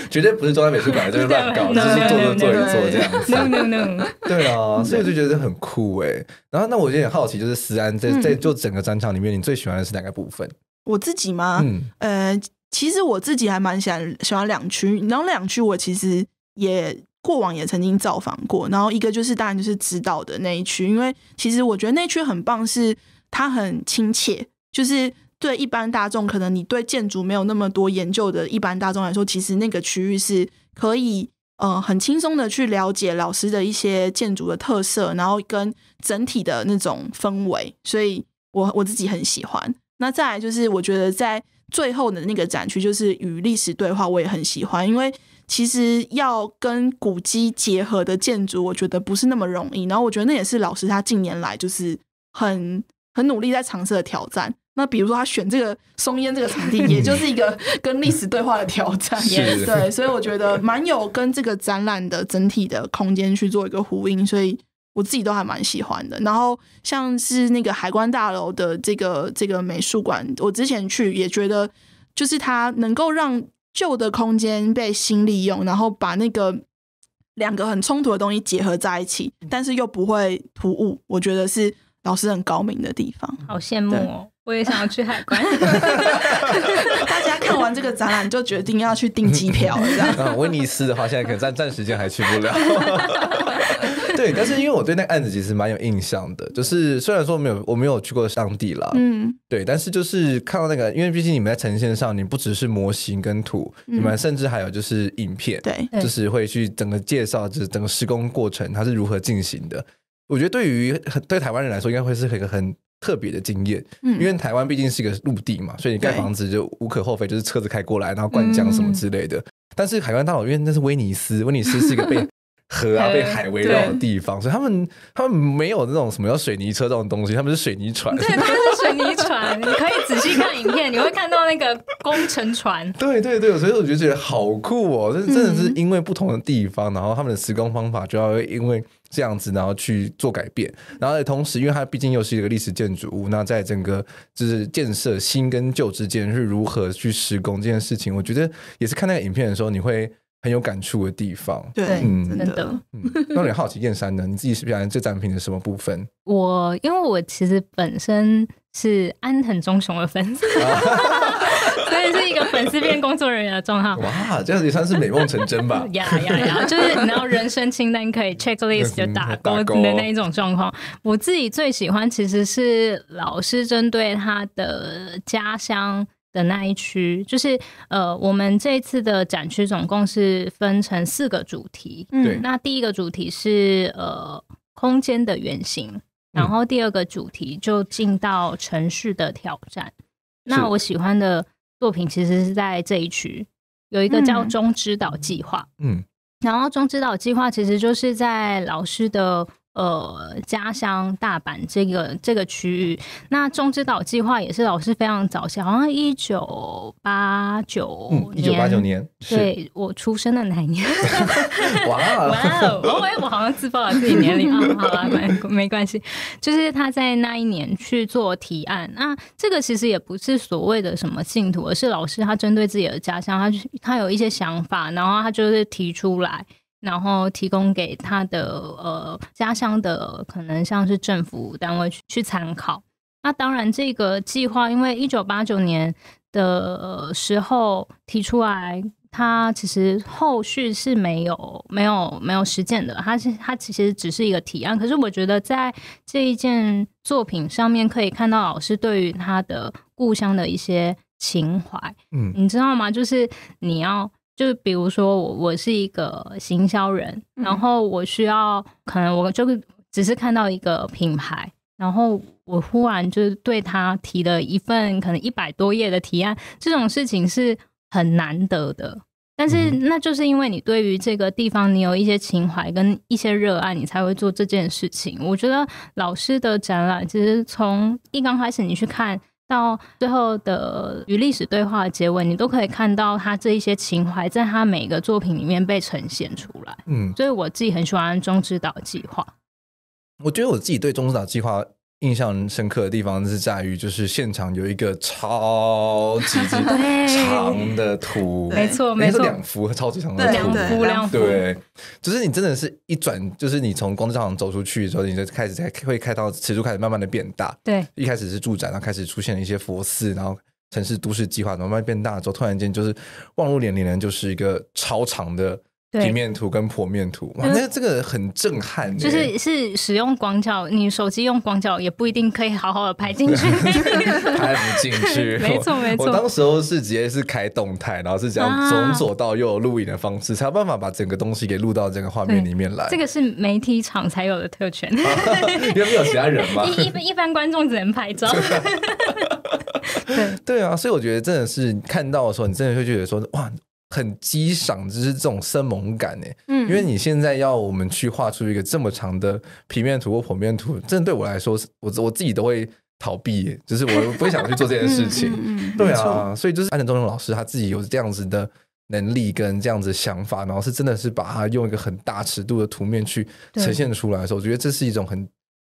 绝对不是中央美术馆在乱搞，就 是做做做一做这样子。No no no！对啊，所以我就觉得很酷哎。然后，那我有点好奇，就是思安在在就整个展场里面，你最喜欢的是哪个部分？我自己吗？嗯，呃，其实我自己还蛮喜欢喜欢两区。然后两区，我其实也。过往也曾经造访过，然后一个就是当然就是指导的那一区，因为其实我觉得那区很棒，是它很亲切，就是对一般大众，可能你对建筑没有那么多研究的一般大众来说，其实那个区域是可以，呃，很轻松的去了解老师的一些建筑的特色，然后跟整体的那种氛围，所以我我自己很喜欢。那再来就是我觉得在最后的那个展区，就是与历史对话，我也很喜欢，因为。其实要跟古迹结合的建筑，我觉得不是那么容易。然后我觉得那也是老师他近年来就是很很努力在尝试的挑战。那比如说他选这个松烟这个场地，也就是一个跟历史对话的挑战。对，所以我觉得蛮有跟这个展览的整体的空间去做一个呼应。所以我自己都还蛮喜欢的。然后像是那个海关大楼的这个这个美术馆，我之前去也觉得，就是它能够让。旧的空间被新利用，然后把那个两个很冲突的东西结合在一起，但是又不会突兀。我觉得是老师很高明的地方。好羡慕哦，我也想要去海关。大家看完这个展览就决定要去订机票样。威尼斯的话，现在可能暂暂时间还去不了。对，但是因为我对那个案子其实蛮有印象的，就是虽然说没有我没有去过当地了，嗯，对，但是就是看到那个，因为毕竟你们在呈现上，你不只是模型跟图，你们甚至还有就是影片，对，就是会去整个介绍，就是整个施工过程它是如何进行的。我觉得对于对台湾人来说，应该会是一个很特别的经验，因为台湾毕竟是一个陆地嘛，所以你盖房子就无可厚非，就是车子开过来，然后灌浆什么之类的。但是海湾大老院那是威尼斯，威尼斯是一个被。河啊，被海围绕的地方，所以他们他们没有那种什么叫水泥车这种东西，他们是水泥船。对，他们是水泥船。你可以仔细看影片，你会看到那个工程船。对对对，所以我觉得觉得好酷哦。这真的是因为不同的地方，然后他们的施工方法就要因为这样子，然后去做改变。然后也同时，因为它毕竟又是一个历史建筑物，那在整个就是建设新跟旧之间是如何去施工这件事情，我觉得也是看那个影片的时候你会。很有感触的地方，对，嗯，真的，那你好奇燕山呢？你自己是不是喜欢这展品的什么部分？我因为我其实本身是安藤忠雄的粉丝，所以是一个粉丝变工作人员的状况。哇，这样也算是美梦成真吧？呀呀，就是你知道人生清单可以 checklist 就打勾 的那一种状况。我自己最喜欢其实是老师针对他的家乡。的那一区就是呃，我们这次的展区总共是分成四个主题，嗯，那第一个主题是呃，空间的原型，然后第二个主题就进到城市的挑战。那我喜欢的作品其实是在这一区，有一个叫“中之岛计划”，嗯，然后“中之岛计划”其实就是在老师的。呃，家乡大阪这个这个区域，那中之岛计划也是老师非常早期，好像一九八九一九八九年，对我出生的那一年，哇 哇，我好像自爆了自己年龄，好了，没没关系，就是他在那一年去做提案。那这个其实也不是所谓的什么信徒，而是老师他针对自己的家乡，他他有一些想法，然后他就是提出来。然后提供给他的呃家乡的可能像是政府单位去去参考。那当然，这个计划因为一九八九年的时候提出来，它其实后续是没有没有没有实践的。它是它其实只是一个提案。可是我觉得在这一件作品上面可以看到老师对于他的故乡的一些情怀。嗯，你知道吗？就是你要。就是比如说我我是一个行销人，然后我需要可能我就只是看到一个品牌，然后我忽然就是对他提了一份可能一百多页的提案，这种事情是很难得的。但是那就是因为你对于这个地方你有一些情怀跟一些热爱，你才会做这件事情。我觉得老师的展览其实从一刚开始你去看。到最后的与历史对话的结尾，你都可以看到他这一些情怀在他每一个作品里面被呈现出来。嗯，所以我自己很喜欢中之岛计划。我觉得我自己对中之岛计划。印象深刻的地方是在于，就是现场有一个超级 长的图，没错没错，两幅超级长的图，两幅两幅，对，就是你真的是一转，就是你从工作场走出去的时候，你就开始在会看到尺度开始慢慢的变大，对，一开始是住宅，然后开始出现了一些佛寺，然后城市都市计划慢慢变大之后，突然间就是望入眼帘的就是一个超长的。平面图跟剖面图，那这个很震撼。就是是使用广角，你手机用广角也不一定可以好好的拍进去，拍 不进去。没错没错，我当时候是直接是开动态，然后是样从左到右录影的方式，才有办法把整个东西给录到这个画面里面来。这个是媒体场才有的特权，因 为有其他人嘛。一一般观众只能拍照。对对啊，所以我觉得真的是看到的时候，你真的会觉得说哇。很激赏，就是这种生猛感诶，嗯，因为你现在要我们去画出一个这么长的平面图或剖面图，这对我来说，我我自己都会逃避，就是我不会想去做这件事情。嗯，对啊，所以就是安田忠雄老师他自己有这样子的能力跟这样子想法，然后是真的是把他用一个很大尺度的图面去呈现出来的时候，我觉得这是一种很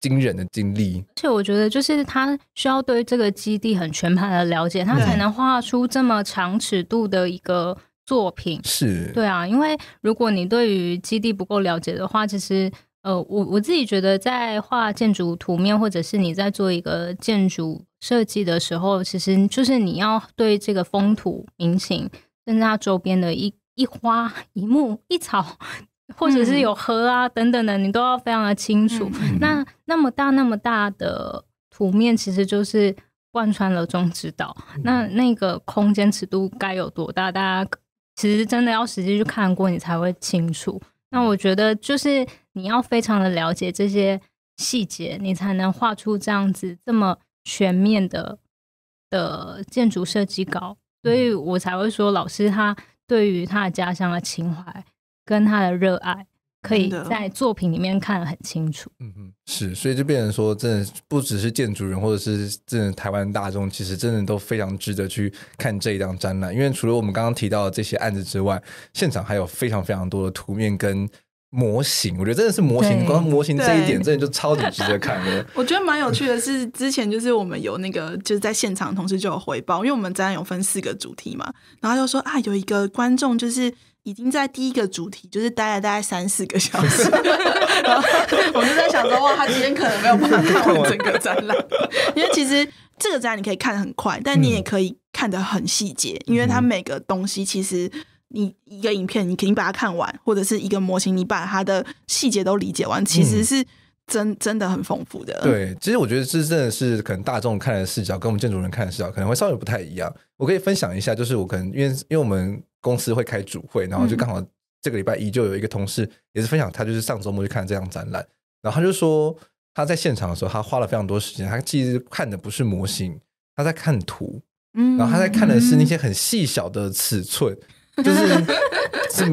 惊人的经历。而且我觉得，就是他需要对这个基地很全盘的了解，他才能画出这么长尺度的一个。作品是对啊，因为如果你对于基地不够了解的话，其实呃，我我自己觉得，在画建筑图面或者是你在做一个建筑设计的时候，其实就是你要对这个风土民情，甚至它周边的一 一花一木一草，或者是有河啊等等的，你都要非常的清楚。那那么大那么大的图面，其实就是贯穿了中指导。那那个空间尺度该有多大？大家。其实真的要实际去看过，你才会清楚。那我觉得就是你要非常的了解这些细节，你才能画出这样子这么全面的的建筑设计稿。所以我才会说，老师他对于他的家乡的情怀跟他的热爱。可以在作品里面看得很清楚。嗯嗯，是，所以就变成说，真的不只是建筑人，或者是真的台湾大众，其实真的都非常值得去看这一档展览。因为除了我们刚刚提到的这些案子之外，现场还有非常非常多的图面跟模型。我觉得真的是模型光模型这一点，真的就超级值得看的。我觉得蛮有趣的是，之前就是我们有那个就是在现场，同时就有汇报，因为我们展览有分四个主题嘛，然后就说啊，有一个观众就是。已经在第一个主题就是待了大概三四个小时，我就在想说哇，他今天可能没有办法 看完整个展览，因为其实这个展览你可以看很快，但你也可以看的很细节，因为它每个东西其实你一个影片你肯定把它看完，或者是一个模型你把它的细节都理解完，其实是真真的很丰富的。对，其实我觉得这真的是可能大众看的视角跟我们建筑人看的视角可能会稍微不太一样。我可以分享一下，就是我可能因为因为我们。公司会开组会，然后就刚好这个礼拜一就有一个同事也是分享，他就是上周末去看这样展览，然后他就说他在现场的时候，他花了非常多时间，他其实看的不是模型，他在看图，然后他在看的是那些很细小的尺寸，就 是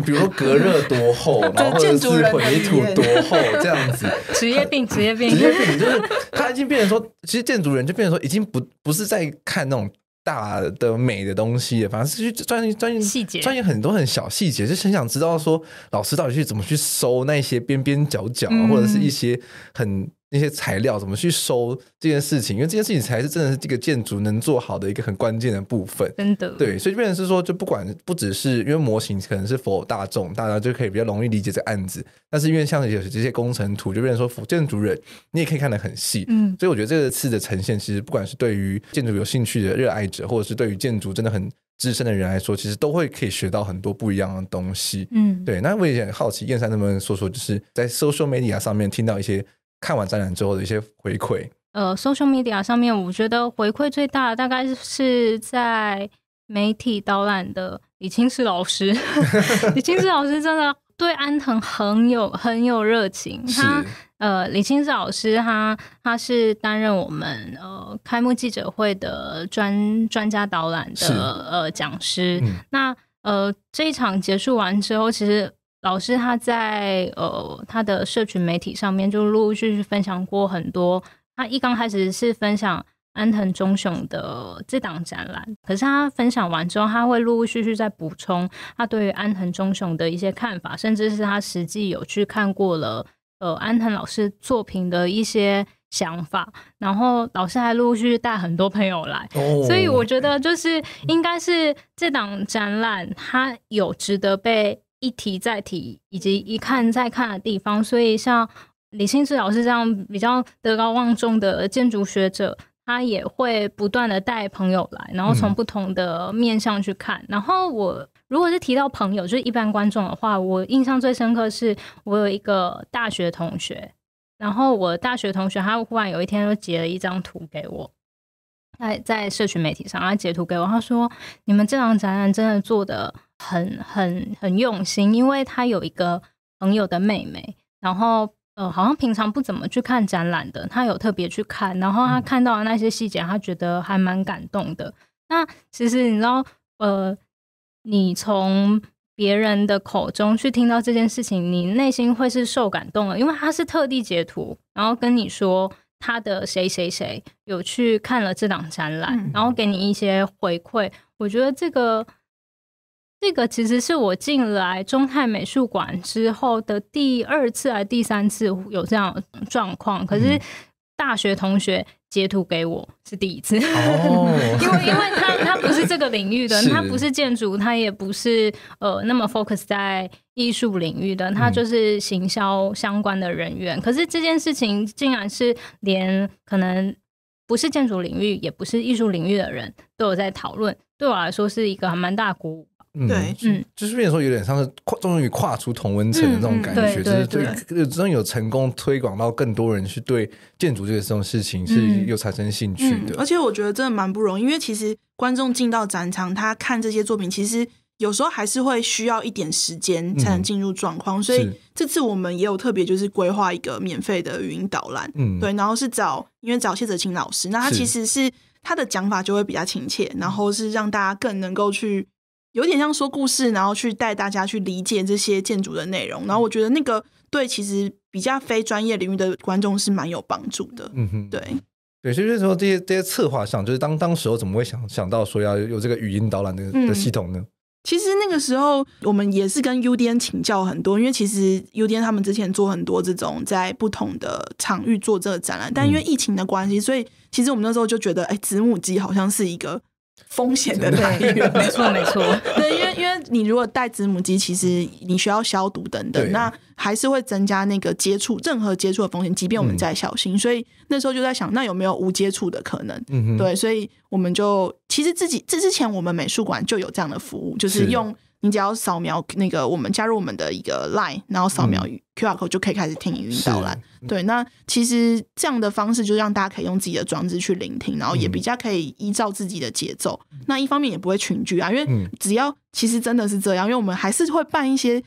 比如说隔热多厚，然后或者是混凝土多厚这样子，职业病，职业病，职业病，就是他已经变成说，其实建筑人就变成说，已经不不是在看那种。大的美的东西，反正是去钻研钻研细节，钻研很多很小细节，就很想知道说老师到底去怎么去搜那些边边角角，或者是一些很。那些材料怎么去收这件事情，因为这件事情才是真的是这个建筑能做好的一个很关键的部分。真的，对，所以变成是说，就不管不只是因为模型可能是否大众，大家就可以比较容易理解这个案子。但是因为像有些这些工程图，就变成说建筑人，你也可以看得很细。嗯，所以我觉得这次的呈现，其实不管是对于建筑有兴趣的热爱者，或者是对于建筑真的很资深的人来说，其实都会可以学到很多不一样的东西。嗯，对。那我也很好奇，燕山能不能说说，就是在 social media 上面听到一些。看完展览之后的一些回馈，呃，s o c i a l media 上面，我觉得回馈最大的大概是在媒体导览的李清志老师。李清志老师真的对安藤很有很有热情。他呃，李清志老师他他是担任我们呃开幕记者会的专专家导览的呃讲师。那呃这一场结束完之后，其实。老师他在呃他的社群媒体上面就陆陆续续分享过很多。他一刚开始是分享安藤忠雄的这档展览，可是他分享完之后，他会陆陆续续在补充他对于安藤忠雄的一些看法，甚至是他实际有去看过了呃安藤老师作品的一些想法。然后老师还陆陆续续带很多朋友来，所以我觉得就是应该是这档展览他有值得被。一提再提，以及一看再看的地方，所以像李清智老师这样比较德高望重的建筑学者，他也会不断的带朋友来，然后从不同的面向去看。然后我如果是提到朋友，就是一般观众的话，我印象最深刻是我有一个大学同学，然后我大学同学他忽然有一天就截了一张图给我，在在社群媒体上，他截图给我，他说：“你们这场展览真的做的。”很很很用心，因为他有一个朋友的妹妹，然后呃，好像平常不怎么去看展览的，他有特别去看，然后他看到的那些细节，他觉得还蛮感动的。那其实你知道，呃，你从别人的口中去听到这件事情，你内心会是受感动的，因为他是特地截图，然后跟你说他的谁谁谁有去看了这档展览，然后给你一些回馈。我觉得这个。这个其实是我进来中泰美术馆之后的第二次，还是第三次有这样状况？可是大学同学截图给我是第一次，因为因为他他不是这个领域的，他不是建筑，他也不是呃那么 focus 在艺术领域的，他就是行销相关的人员。可是这件事情竟然是连可能不是建筑领域，也不是艺术领域的人都有在讨论，对我来说是一个蛮大鼓舞。对，嗯，就是变说有点像是跨，终于跨出同温层的那种感觉，就是对，真有成功推广到更多人去对建筑这个这种事情是有产生兴趣的。而且我觉得真的蛮不容易，因为其实观众进到展场，他看这些作品，其实有时候还是会需要一点时间才能进入状况。所以这次我们也有特别就是规划一个免费的语音导览，嗯，对，然后是找因为找谢哲清老师，那他其实是他的讲法就会比较亲切，然后是让大家更能够去。有点像说故事，然后去带大家去理解这些建筑的内容。然后我觉得那个对，其实比较非专业领域的观众是蛮有帮助的。嗯哼，对对，所以那时候这些这些策划上，就是当当时候怎么会想想到说要有这个语音导览的的系统呢？其实那个时候我们也是跟 UDN 请教很多，因为其实 UDN 他们之前做很多这种在不同的场域做这个展览，但因为疫情的关系，所以其实我们那时候就觉得，哎，子母机好像是一个。风险的来源，没错没错，对，因为因为你如果带子母鸡，其实你需要消毒等等，那还是会增加那个接触任何接触的风险，即便我们在小心。所以那时候就在想，那有没有无接触的可能？嗯对，所以我们就其实自己这之前我们美术馆就有这样的服务，就是用。你只要扫描那个我们加入我们的一个 line，然后扫描 QR code 就可以开始听语音导览。对，那其实这样的方式就是让大家可以用自己的装置去聆听，然后也比较可以依照自己的节奏。那一方面也不会群聚啊，因为只要其实真的是这样，因为我们还是会办一些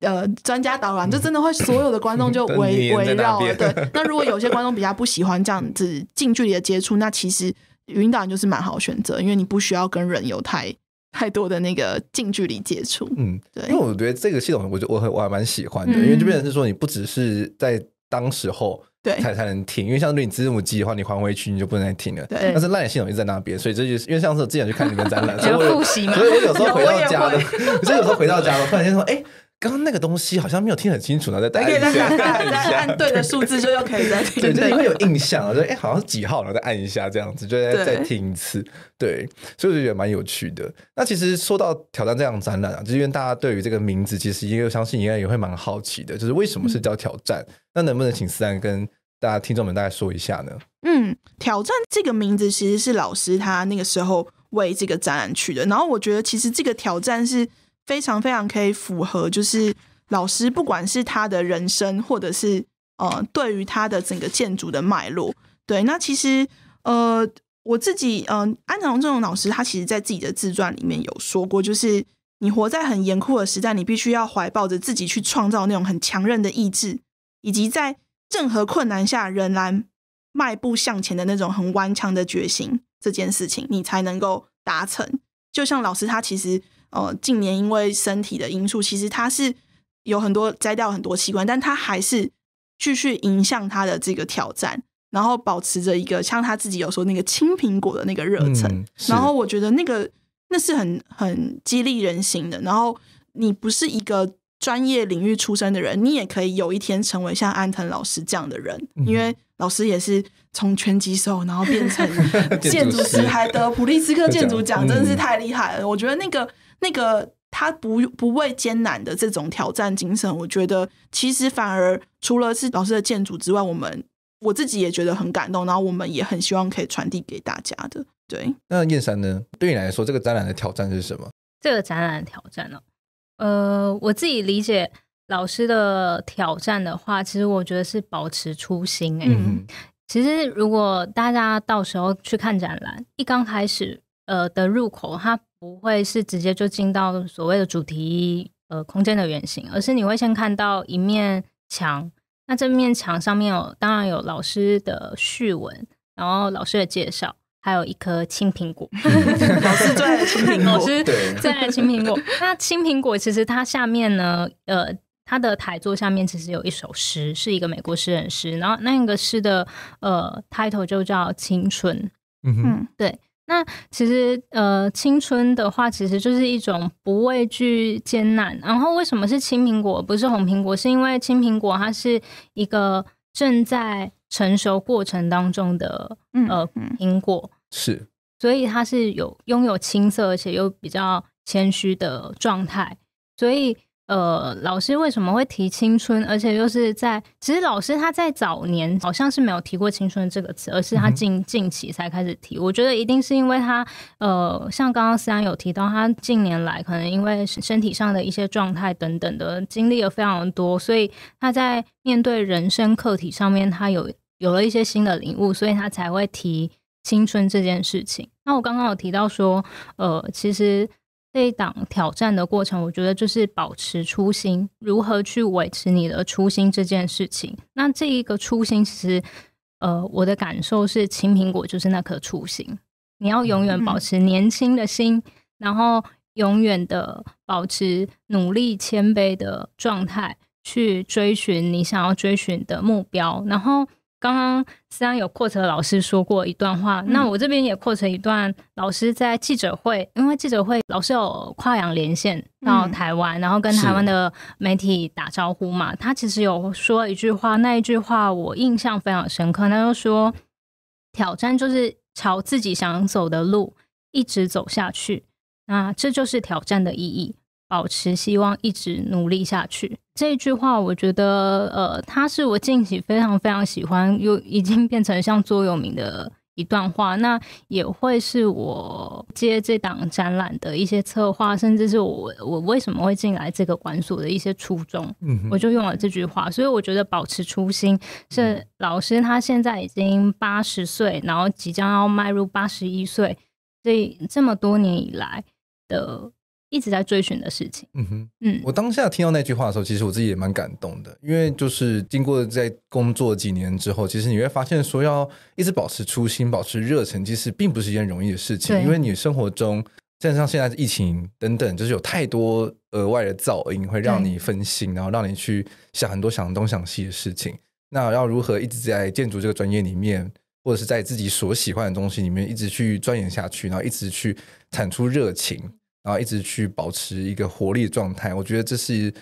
呃专家导览，就真的会所有的观众就 围围绕。对，那如果有些观众比较不喜欢这样子近距离的接触，那其实语音导览就是蛮好选择，因为你不需要跟人有太。太多的那个近距离接触，嗯，对，因为我觉得这个系统，我就我很我还蛮喜欢的，因为就变成是说，你不只是在当时候对才才能听，因为像对你字母机的话，你还回去你就不能再听了，对，但是烂眼系统就在那边，所以这就是因为上次之前去看你们展览，复习嘛，所以我有时候回到家了，所以有时候回到家了，突然间说，哎。刚刚那个东西好像没有听很清楚呢，再大家可以再按对的数字，就又可以再听，对，就你会有印象啊，就哎好像是几号后再按一下这样子，就再再听一次，对，所以我觉得蛮有趣的。那其实说到挑战这样展览啊，就是因为大家对于这个名字，其实因为相信应该也会蛮好奇的，就是为什么是叫挑战？那能不能请思安跟大家听众们大家说一下呢？嗯，挑战这个名字其实是老师他那个时候为这个展览取的，然后我觉得其实这个挑战是。非常非常可以符合，就是老师，不管是他的人生，或者是呃，对于他的整个建筑的脉络，对。那其实呃，我自己嗯，安藤忠雄老师他其实在自己的自传里面有说过，就是你活在很严酷的时代你必须要怀抱着自己去创造那种很强韧的意志，以及在任何困难下仍然迈步向前的那种很顽强的决心，这件事情你才能够达成。就像老师他其实。哦，近年因为身体的因素，其实他是有很多摘掉很多器官，但他还是继续迎向他的这个挑战，然后保持着一个像他自己有说那个青苹果的那个热忱。然后我觉得那个那是很很激励人心的。然后你不是一个专业领域出身的人，你也可以有一天成为像安藤老师这样的人，因为老师也是从拳击手，然后变成 建筑师，还得普利斯克建筑 奖，真的是太厉害了。我觉得那个。那个他不不畏艰难的这种挑战精神，我觉得其实反而除了是老师的建筑之外，我们我自己也觉得很感动，然后我们也很希望可以传递给大家的。对，那燕山呢？对你来说，这个展览的挑战是什么？这个展览挑战呢？呃，我自己理解老师的挑战的话，其实我觉得是保持初心。哎，其实如果大家到时候去看展览，一刚开始。呃的入口，它不会是直接就进到所谓的主题呃空间的原型，而是你会先看到一面墙。那这面墙上面有，当然有老师的序文，然后老师的介绍，还有一颗青苹果。老师最爱青苹果，老师最爱青苹果。那青苹果其实它下面呢，呃，它的台座下面其实有一首诗，是一个美国诗人诗。然后那个诗的呃 title 就叫《青春》。嗯哼，对。那其实，呃，青春的话，其实就是一种不畏惧艰难。然后，为什么是青苹果，不是红苹果？是因为青苹果它是一个正在成熟过程当中的，呃，苹果。是，所以它是有拥有青涩，而且又比较谦虚的状态。所以。呃，老师为什么会提青春？而且又是在其实老师他在早年好像是没有提过青春这个词，而是他近近期才开始提。我觉得一定是因为他呃，像刚刚虽然有提到他近年来可能因为身体上的一些状态等等的经历了非常多，所以他在面对人生课题上面，他有有了一些新的领悟，所以他才会提青春这件事情。那我刚刚有提到说，呃，其实。这一档挑战的过程，我觉得就是保持初心，如何去维持你的初心这件事情。那这一个初心，其实，呃，我的感受是，青苹果就是那颗初心，你要永远保持年轻的心，然后永远的保持努力、谦卑的状态，去追寻你想要追寻的目标，然后。刚刚虽然有扩成老师说过一段话，那我这边也扩成一段。老师在记者会，因为记者会老师有跨洋连线到台湾，然后跟台湾的媒体打招呼嘛。他其实有说一句话，那一句话我印象非常深刻。他就说：“挑战就是朝自己想走的路一直走下去，那这就是挑战的意义。保持希望，一直努力下去。”这句话，我觉得，呃，它是我近期非常非常喜欢，又已经变成像座右铭的一段话。那也会是我接这档展览的一些策划，甚至是我我为什么会进来这个馆所的一些初衷。嗯，我就用了这句话，所以我觉得保持初心是老师他现在已经八十岁，然后即将要迈入八十一岁，这这么多年以来的。一直在追寻的事情。嗯哼，嗯，我当下听到那句话的时候，其实我自己也蛮感动的，因为就是经过在工作几年之后，其实你会发现说，要一直保持初心、保持热忱，其实并不是一件容易的事情，因为你生活中，像像现在疫情等等，就是有太多额外的噪音会让你分心，然后让你去想很多想东想西的事情。那要如何一直在建筑这个专业里面，或者是在自己所喜欢的东西里面一直去钻研下去，然后一直去产出热情？然后一直去保持一个活力状态，我觉得这是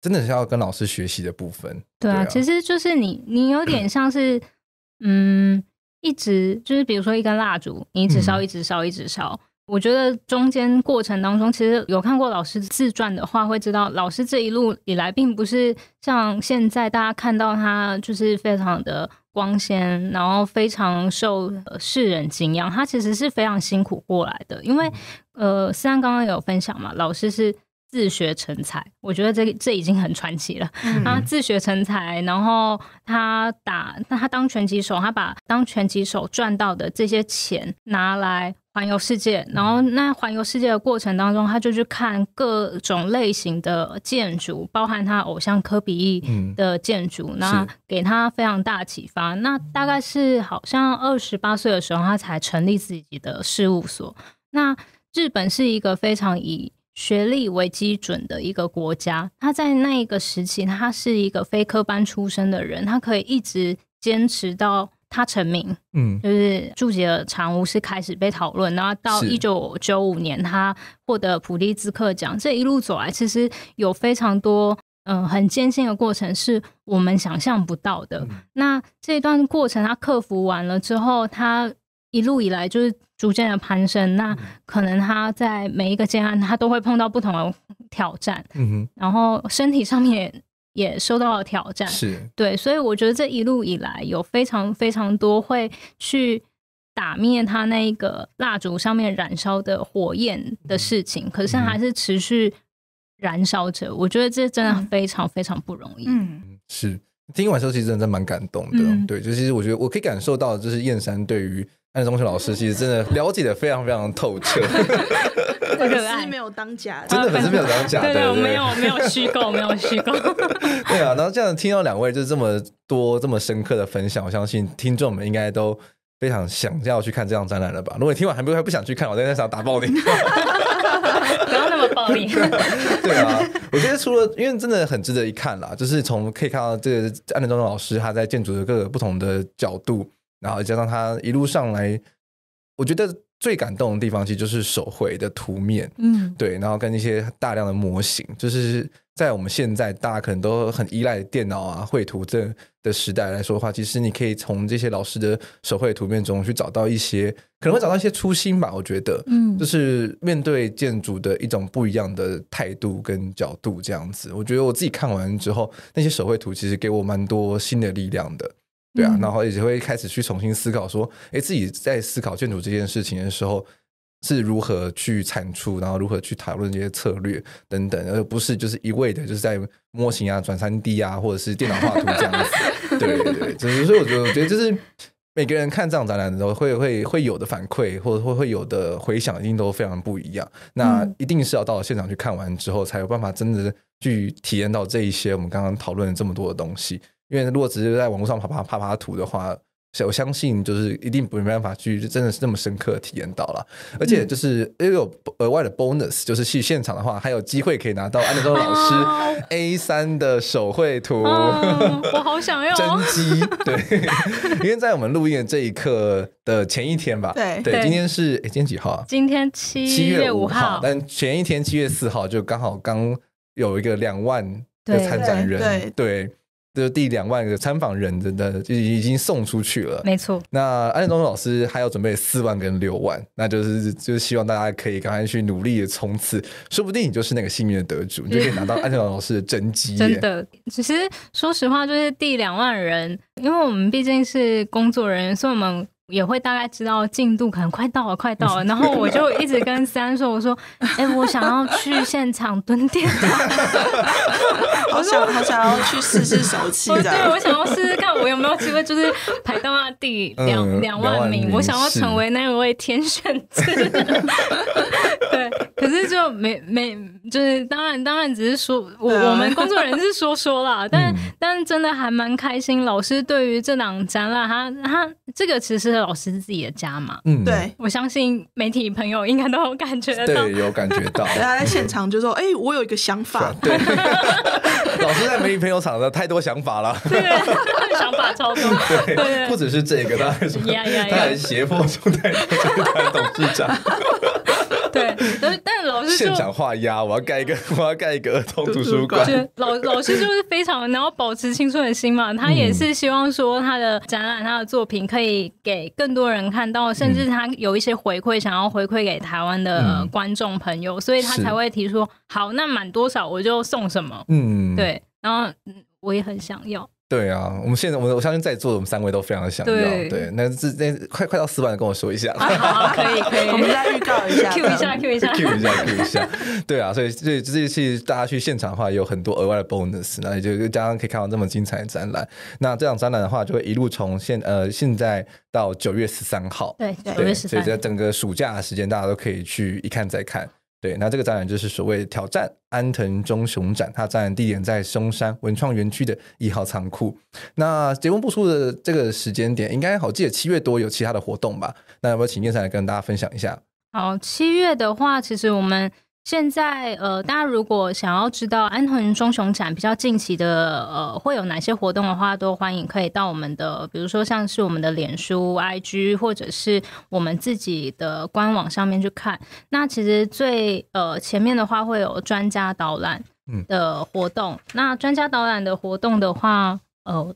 真的是要跟老师学习的部分。对啊，其实就是你，你有点像是，嗯，一直就是比如说一根蜡烛，一直烧，一直烧，一直烧。我觉得中间过程当中，其实有看过老师自传的话，会知道老师这一路以来，并不是像现在大家看到他就是非常的。光鲜，然后非常受世人敬仰。他其实是非常辛苦过来的，因为呃，思安刚刚有分享嘛，老师是自学成才，我觉得这这已经很传奇了。他自学成才，然后他打，他他当拳击手，他把当拳击手赚到的这些钱拿来。环游世界，然后那环游世界的过程当中，他就去看各种类型的建筑，包含他偶像科比的建筑，那给他非常大启发。那大概是好像二十八岁的时候，他才成立自己的事务所。那日本是一个非常以学历为基准的一个国家，他在那一个时期，他是一个非科班出身的人，他可以一直坚持到。他成名，嗯，就是著写的长屋》是开始被讨论，然后到一九九五年他获得普利兹克奖，这一路走来其实有非常多，嗯，很艰辛的过程是我们想象不到的。那这段过程他克服完了之后，他一路以来就是逐渐的攀升。那可能他在每一个阶段他都会碰到不同的挑战，嗯哼，然后身体上面。也受到了挑战，是对，所以我觉得这一路以来有非常非常多会去打灭他那一个蜡烛上面燃烧的火焰的事情，可是还是持续燃烧着。我觉得这真的非常非常不容易。嗯，是听完之后其实真的蛮感动的。对，就其实我觉得我可以感受到，就是燕山对于安德中学老师其实真的了解的非常非常透彻。真是没有当假，真的粉丝没有当假的，对对，没有没有虚构，没有虚构。对啊，然后这样听到两位就是这么多这么深刻的分享，我相信听众们应该都非常想要去看这样展览了吧？如果听完还不还不想去看，我在那想打爆你，不要那么暴力。对啊，我觉得除了因为真的很值得一看啦，就是从可以看到这安德忠老师他在建筑的各个不同的角度，然后加上他一路上来，我觉得。最感动的地方其实就是手绘的图面，嗯，对，然后跟那些大量的模型，就是在我们现在大家可能都很依赖电脑啊绘图这的时代来说的话，其实你可以从这些老师的手绘图面中去找到一些，可能会找到一些初心吧。我觉得，嗯，就是面对建筑的一种不一样的态度跟角度这样子。我觉得我自己看完之后，那些手绘图其实给我蛮多新的力量的。对啊，然后也就会开始去重新思考说，哎，自己在思考建筑这件事情的时候是如何去产出，然后如何去讨论这些策略等等，而不是就是一味的就是在模型啊、转三 D 啊，或者是电脑画图这样子。对 对对，只 是所以我觉得，我觉得就是每个人看这种展览的时候，会会会有的反馈或者会会有的回响一定都非常不一样。那一定是要到现场去看完之后，才有办法真的去体验到这一些我们刚刚讨论了这么多的东西。因为如果直接在网络上爬爬爬爬图的话，我相信就是一定不没办法去，真的是这么深刻体验到了。而且就是又有额外的 bonus，就是去现场的话，还有机会可以拿到安德州老师 A 三的手绘图，我好想要真机。对，因为在我们录的这一刻的前一天吧，对对，今天是今天几号啊？今天七月五号，但前一天七月四号就刚好刚有一个两万的参展人，对。就是第两万个参访人的，就已经送出去了，没错。那安东老师还要准备四万跟六万，那就是就是希望大家可以赶快去努力的冲刺，说不定你就是那个幸运的得主，你就可以拿到安东老师的真机。真的，其实说实话，就是第两万人，因为我们毕竟是工作人员，所以我们。也会大概知道进度，可能快到了，快到了。然后我就一直跟三说：“我说，哎，我想要去现场蹲点。”脑，我说，好想要去试试手气。对，我想要试试看我有没有机会，就是排到第两两万名，我想要成为那一位天选之对，可是就没没，就是当然当然只是说，我我们工作人员说说了，但但是真的还蛮开心。老师对于这档展览，他他这个其实。老师是自己的家嘛？嗯，对我相信媒体朋友应该都有感觉到，有感觉到。大家在现场就说：“哎，我有一个想法。”对，老师在媒体朋友场的太多想法了，对，想法超多，对，不只是这个，他还说，他还胁迫总裁董事长。对，但但老师现场画押，我要盖一个，我要盖一个儿童图书馆。老老师就是非常，然后保持青春的心嘛，他也是希望说他的展览、他的作品可以给更多人看到，甚至他有一些回馈，想要回馈给台湾的观众朋友，所以他才会提出好，那满多少我就送什么。嗯，对，然后我也很想要。对啊，我们现在我我相信在座的我们三位都非常的想要，对，那这那快快到四万的跟我说一下，可以可以，我们再预告一下 q 一下 Q 一下 Q 一下 Q 一下。对啊，所以所以这一次大家去现场的话，有很多额外的 bonus，那也就加上可以看到这么精彩的展览。那这场展览的话，就会一路从现呃现在到九月十三号，对九月十三，所以在整个暑假的时间大家都可以去一看再看。对，那这个展览就是所谓挑战安藤忠雄展，它展览地点在松山文创园区的一号仓库。那节目步出的这个时间点，应该好记得七月多有其他的活动吧？那要不要请燕珊来跟大家分享一下？好，七月的话，其实我们。现在，呃，大家如果想要知道安藤忠雄展比较近期的，呃，会有哪些活动的话，都欢迎可以到我们的，比如说像是我们的脸书、IG，或者是我们自己的官网上面去看。那其实最，呃，前面的话会有专家导览的活动。那专家导览的活动的话，呃。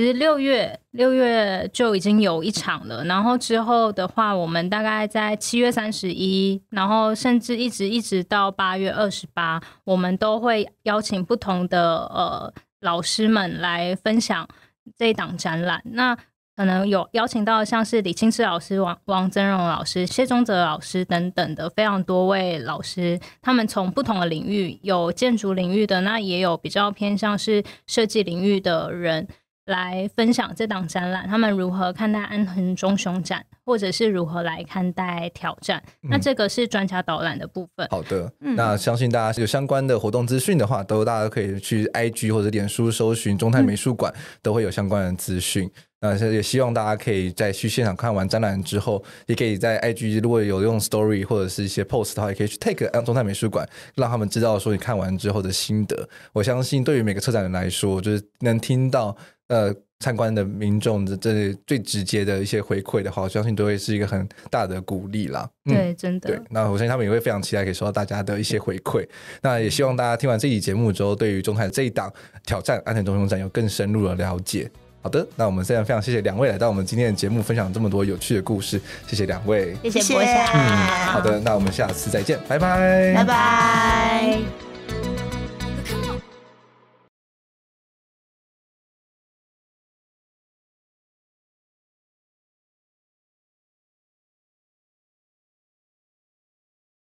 其实六月六月就已经有一场了，然后之后的话，我们大概在七月三十一，然后甚至一直一直到八月二十八，我们都会邀请不同的呃老师们来分享这一档展览。那可能有邀请到像是李清志老师、王王增荣老师、谢忠泽老师等等的非常多位老师，他们从不同的领域，有建筑领域的，那也有比较偏向是设计领域的人。来分享这档展览，他们如何看待安藤忠雄展，或者是如何来看待挑战？那这个是专家导览的部分。好的，那相信大家有相关的活动资讯的话，都大家可以去 IG 或者脸书搜寻中泰美术馆，都会有相关的资讯。那也希望大家可以在去现场看完展览之后，也可以在 IG 如果有用 Story 或者是一些 Post 的话，也可以去 take 中泰美术馆，让他们知道说你看完之后的心得。我相信对于每个策展人来说，就是能听到。呃，参观的民众这最直接的一些回馈的话，我相信都会是一个很大的鼓励啦。对，真的。那我相信他们也会非常期待可以收到大家的一些回馈。那也希望大家听完这期节目之后，对于中泰这一档挑战安全中心站有更深入的了解。好的，那我们非在非常谢谢两位来到我们今天的节目，分享这么多有趣的故事。谢谢两位，谢谢。好的，那我们下次再见，拜拜，拜拜。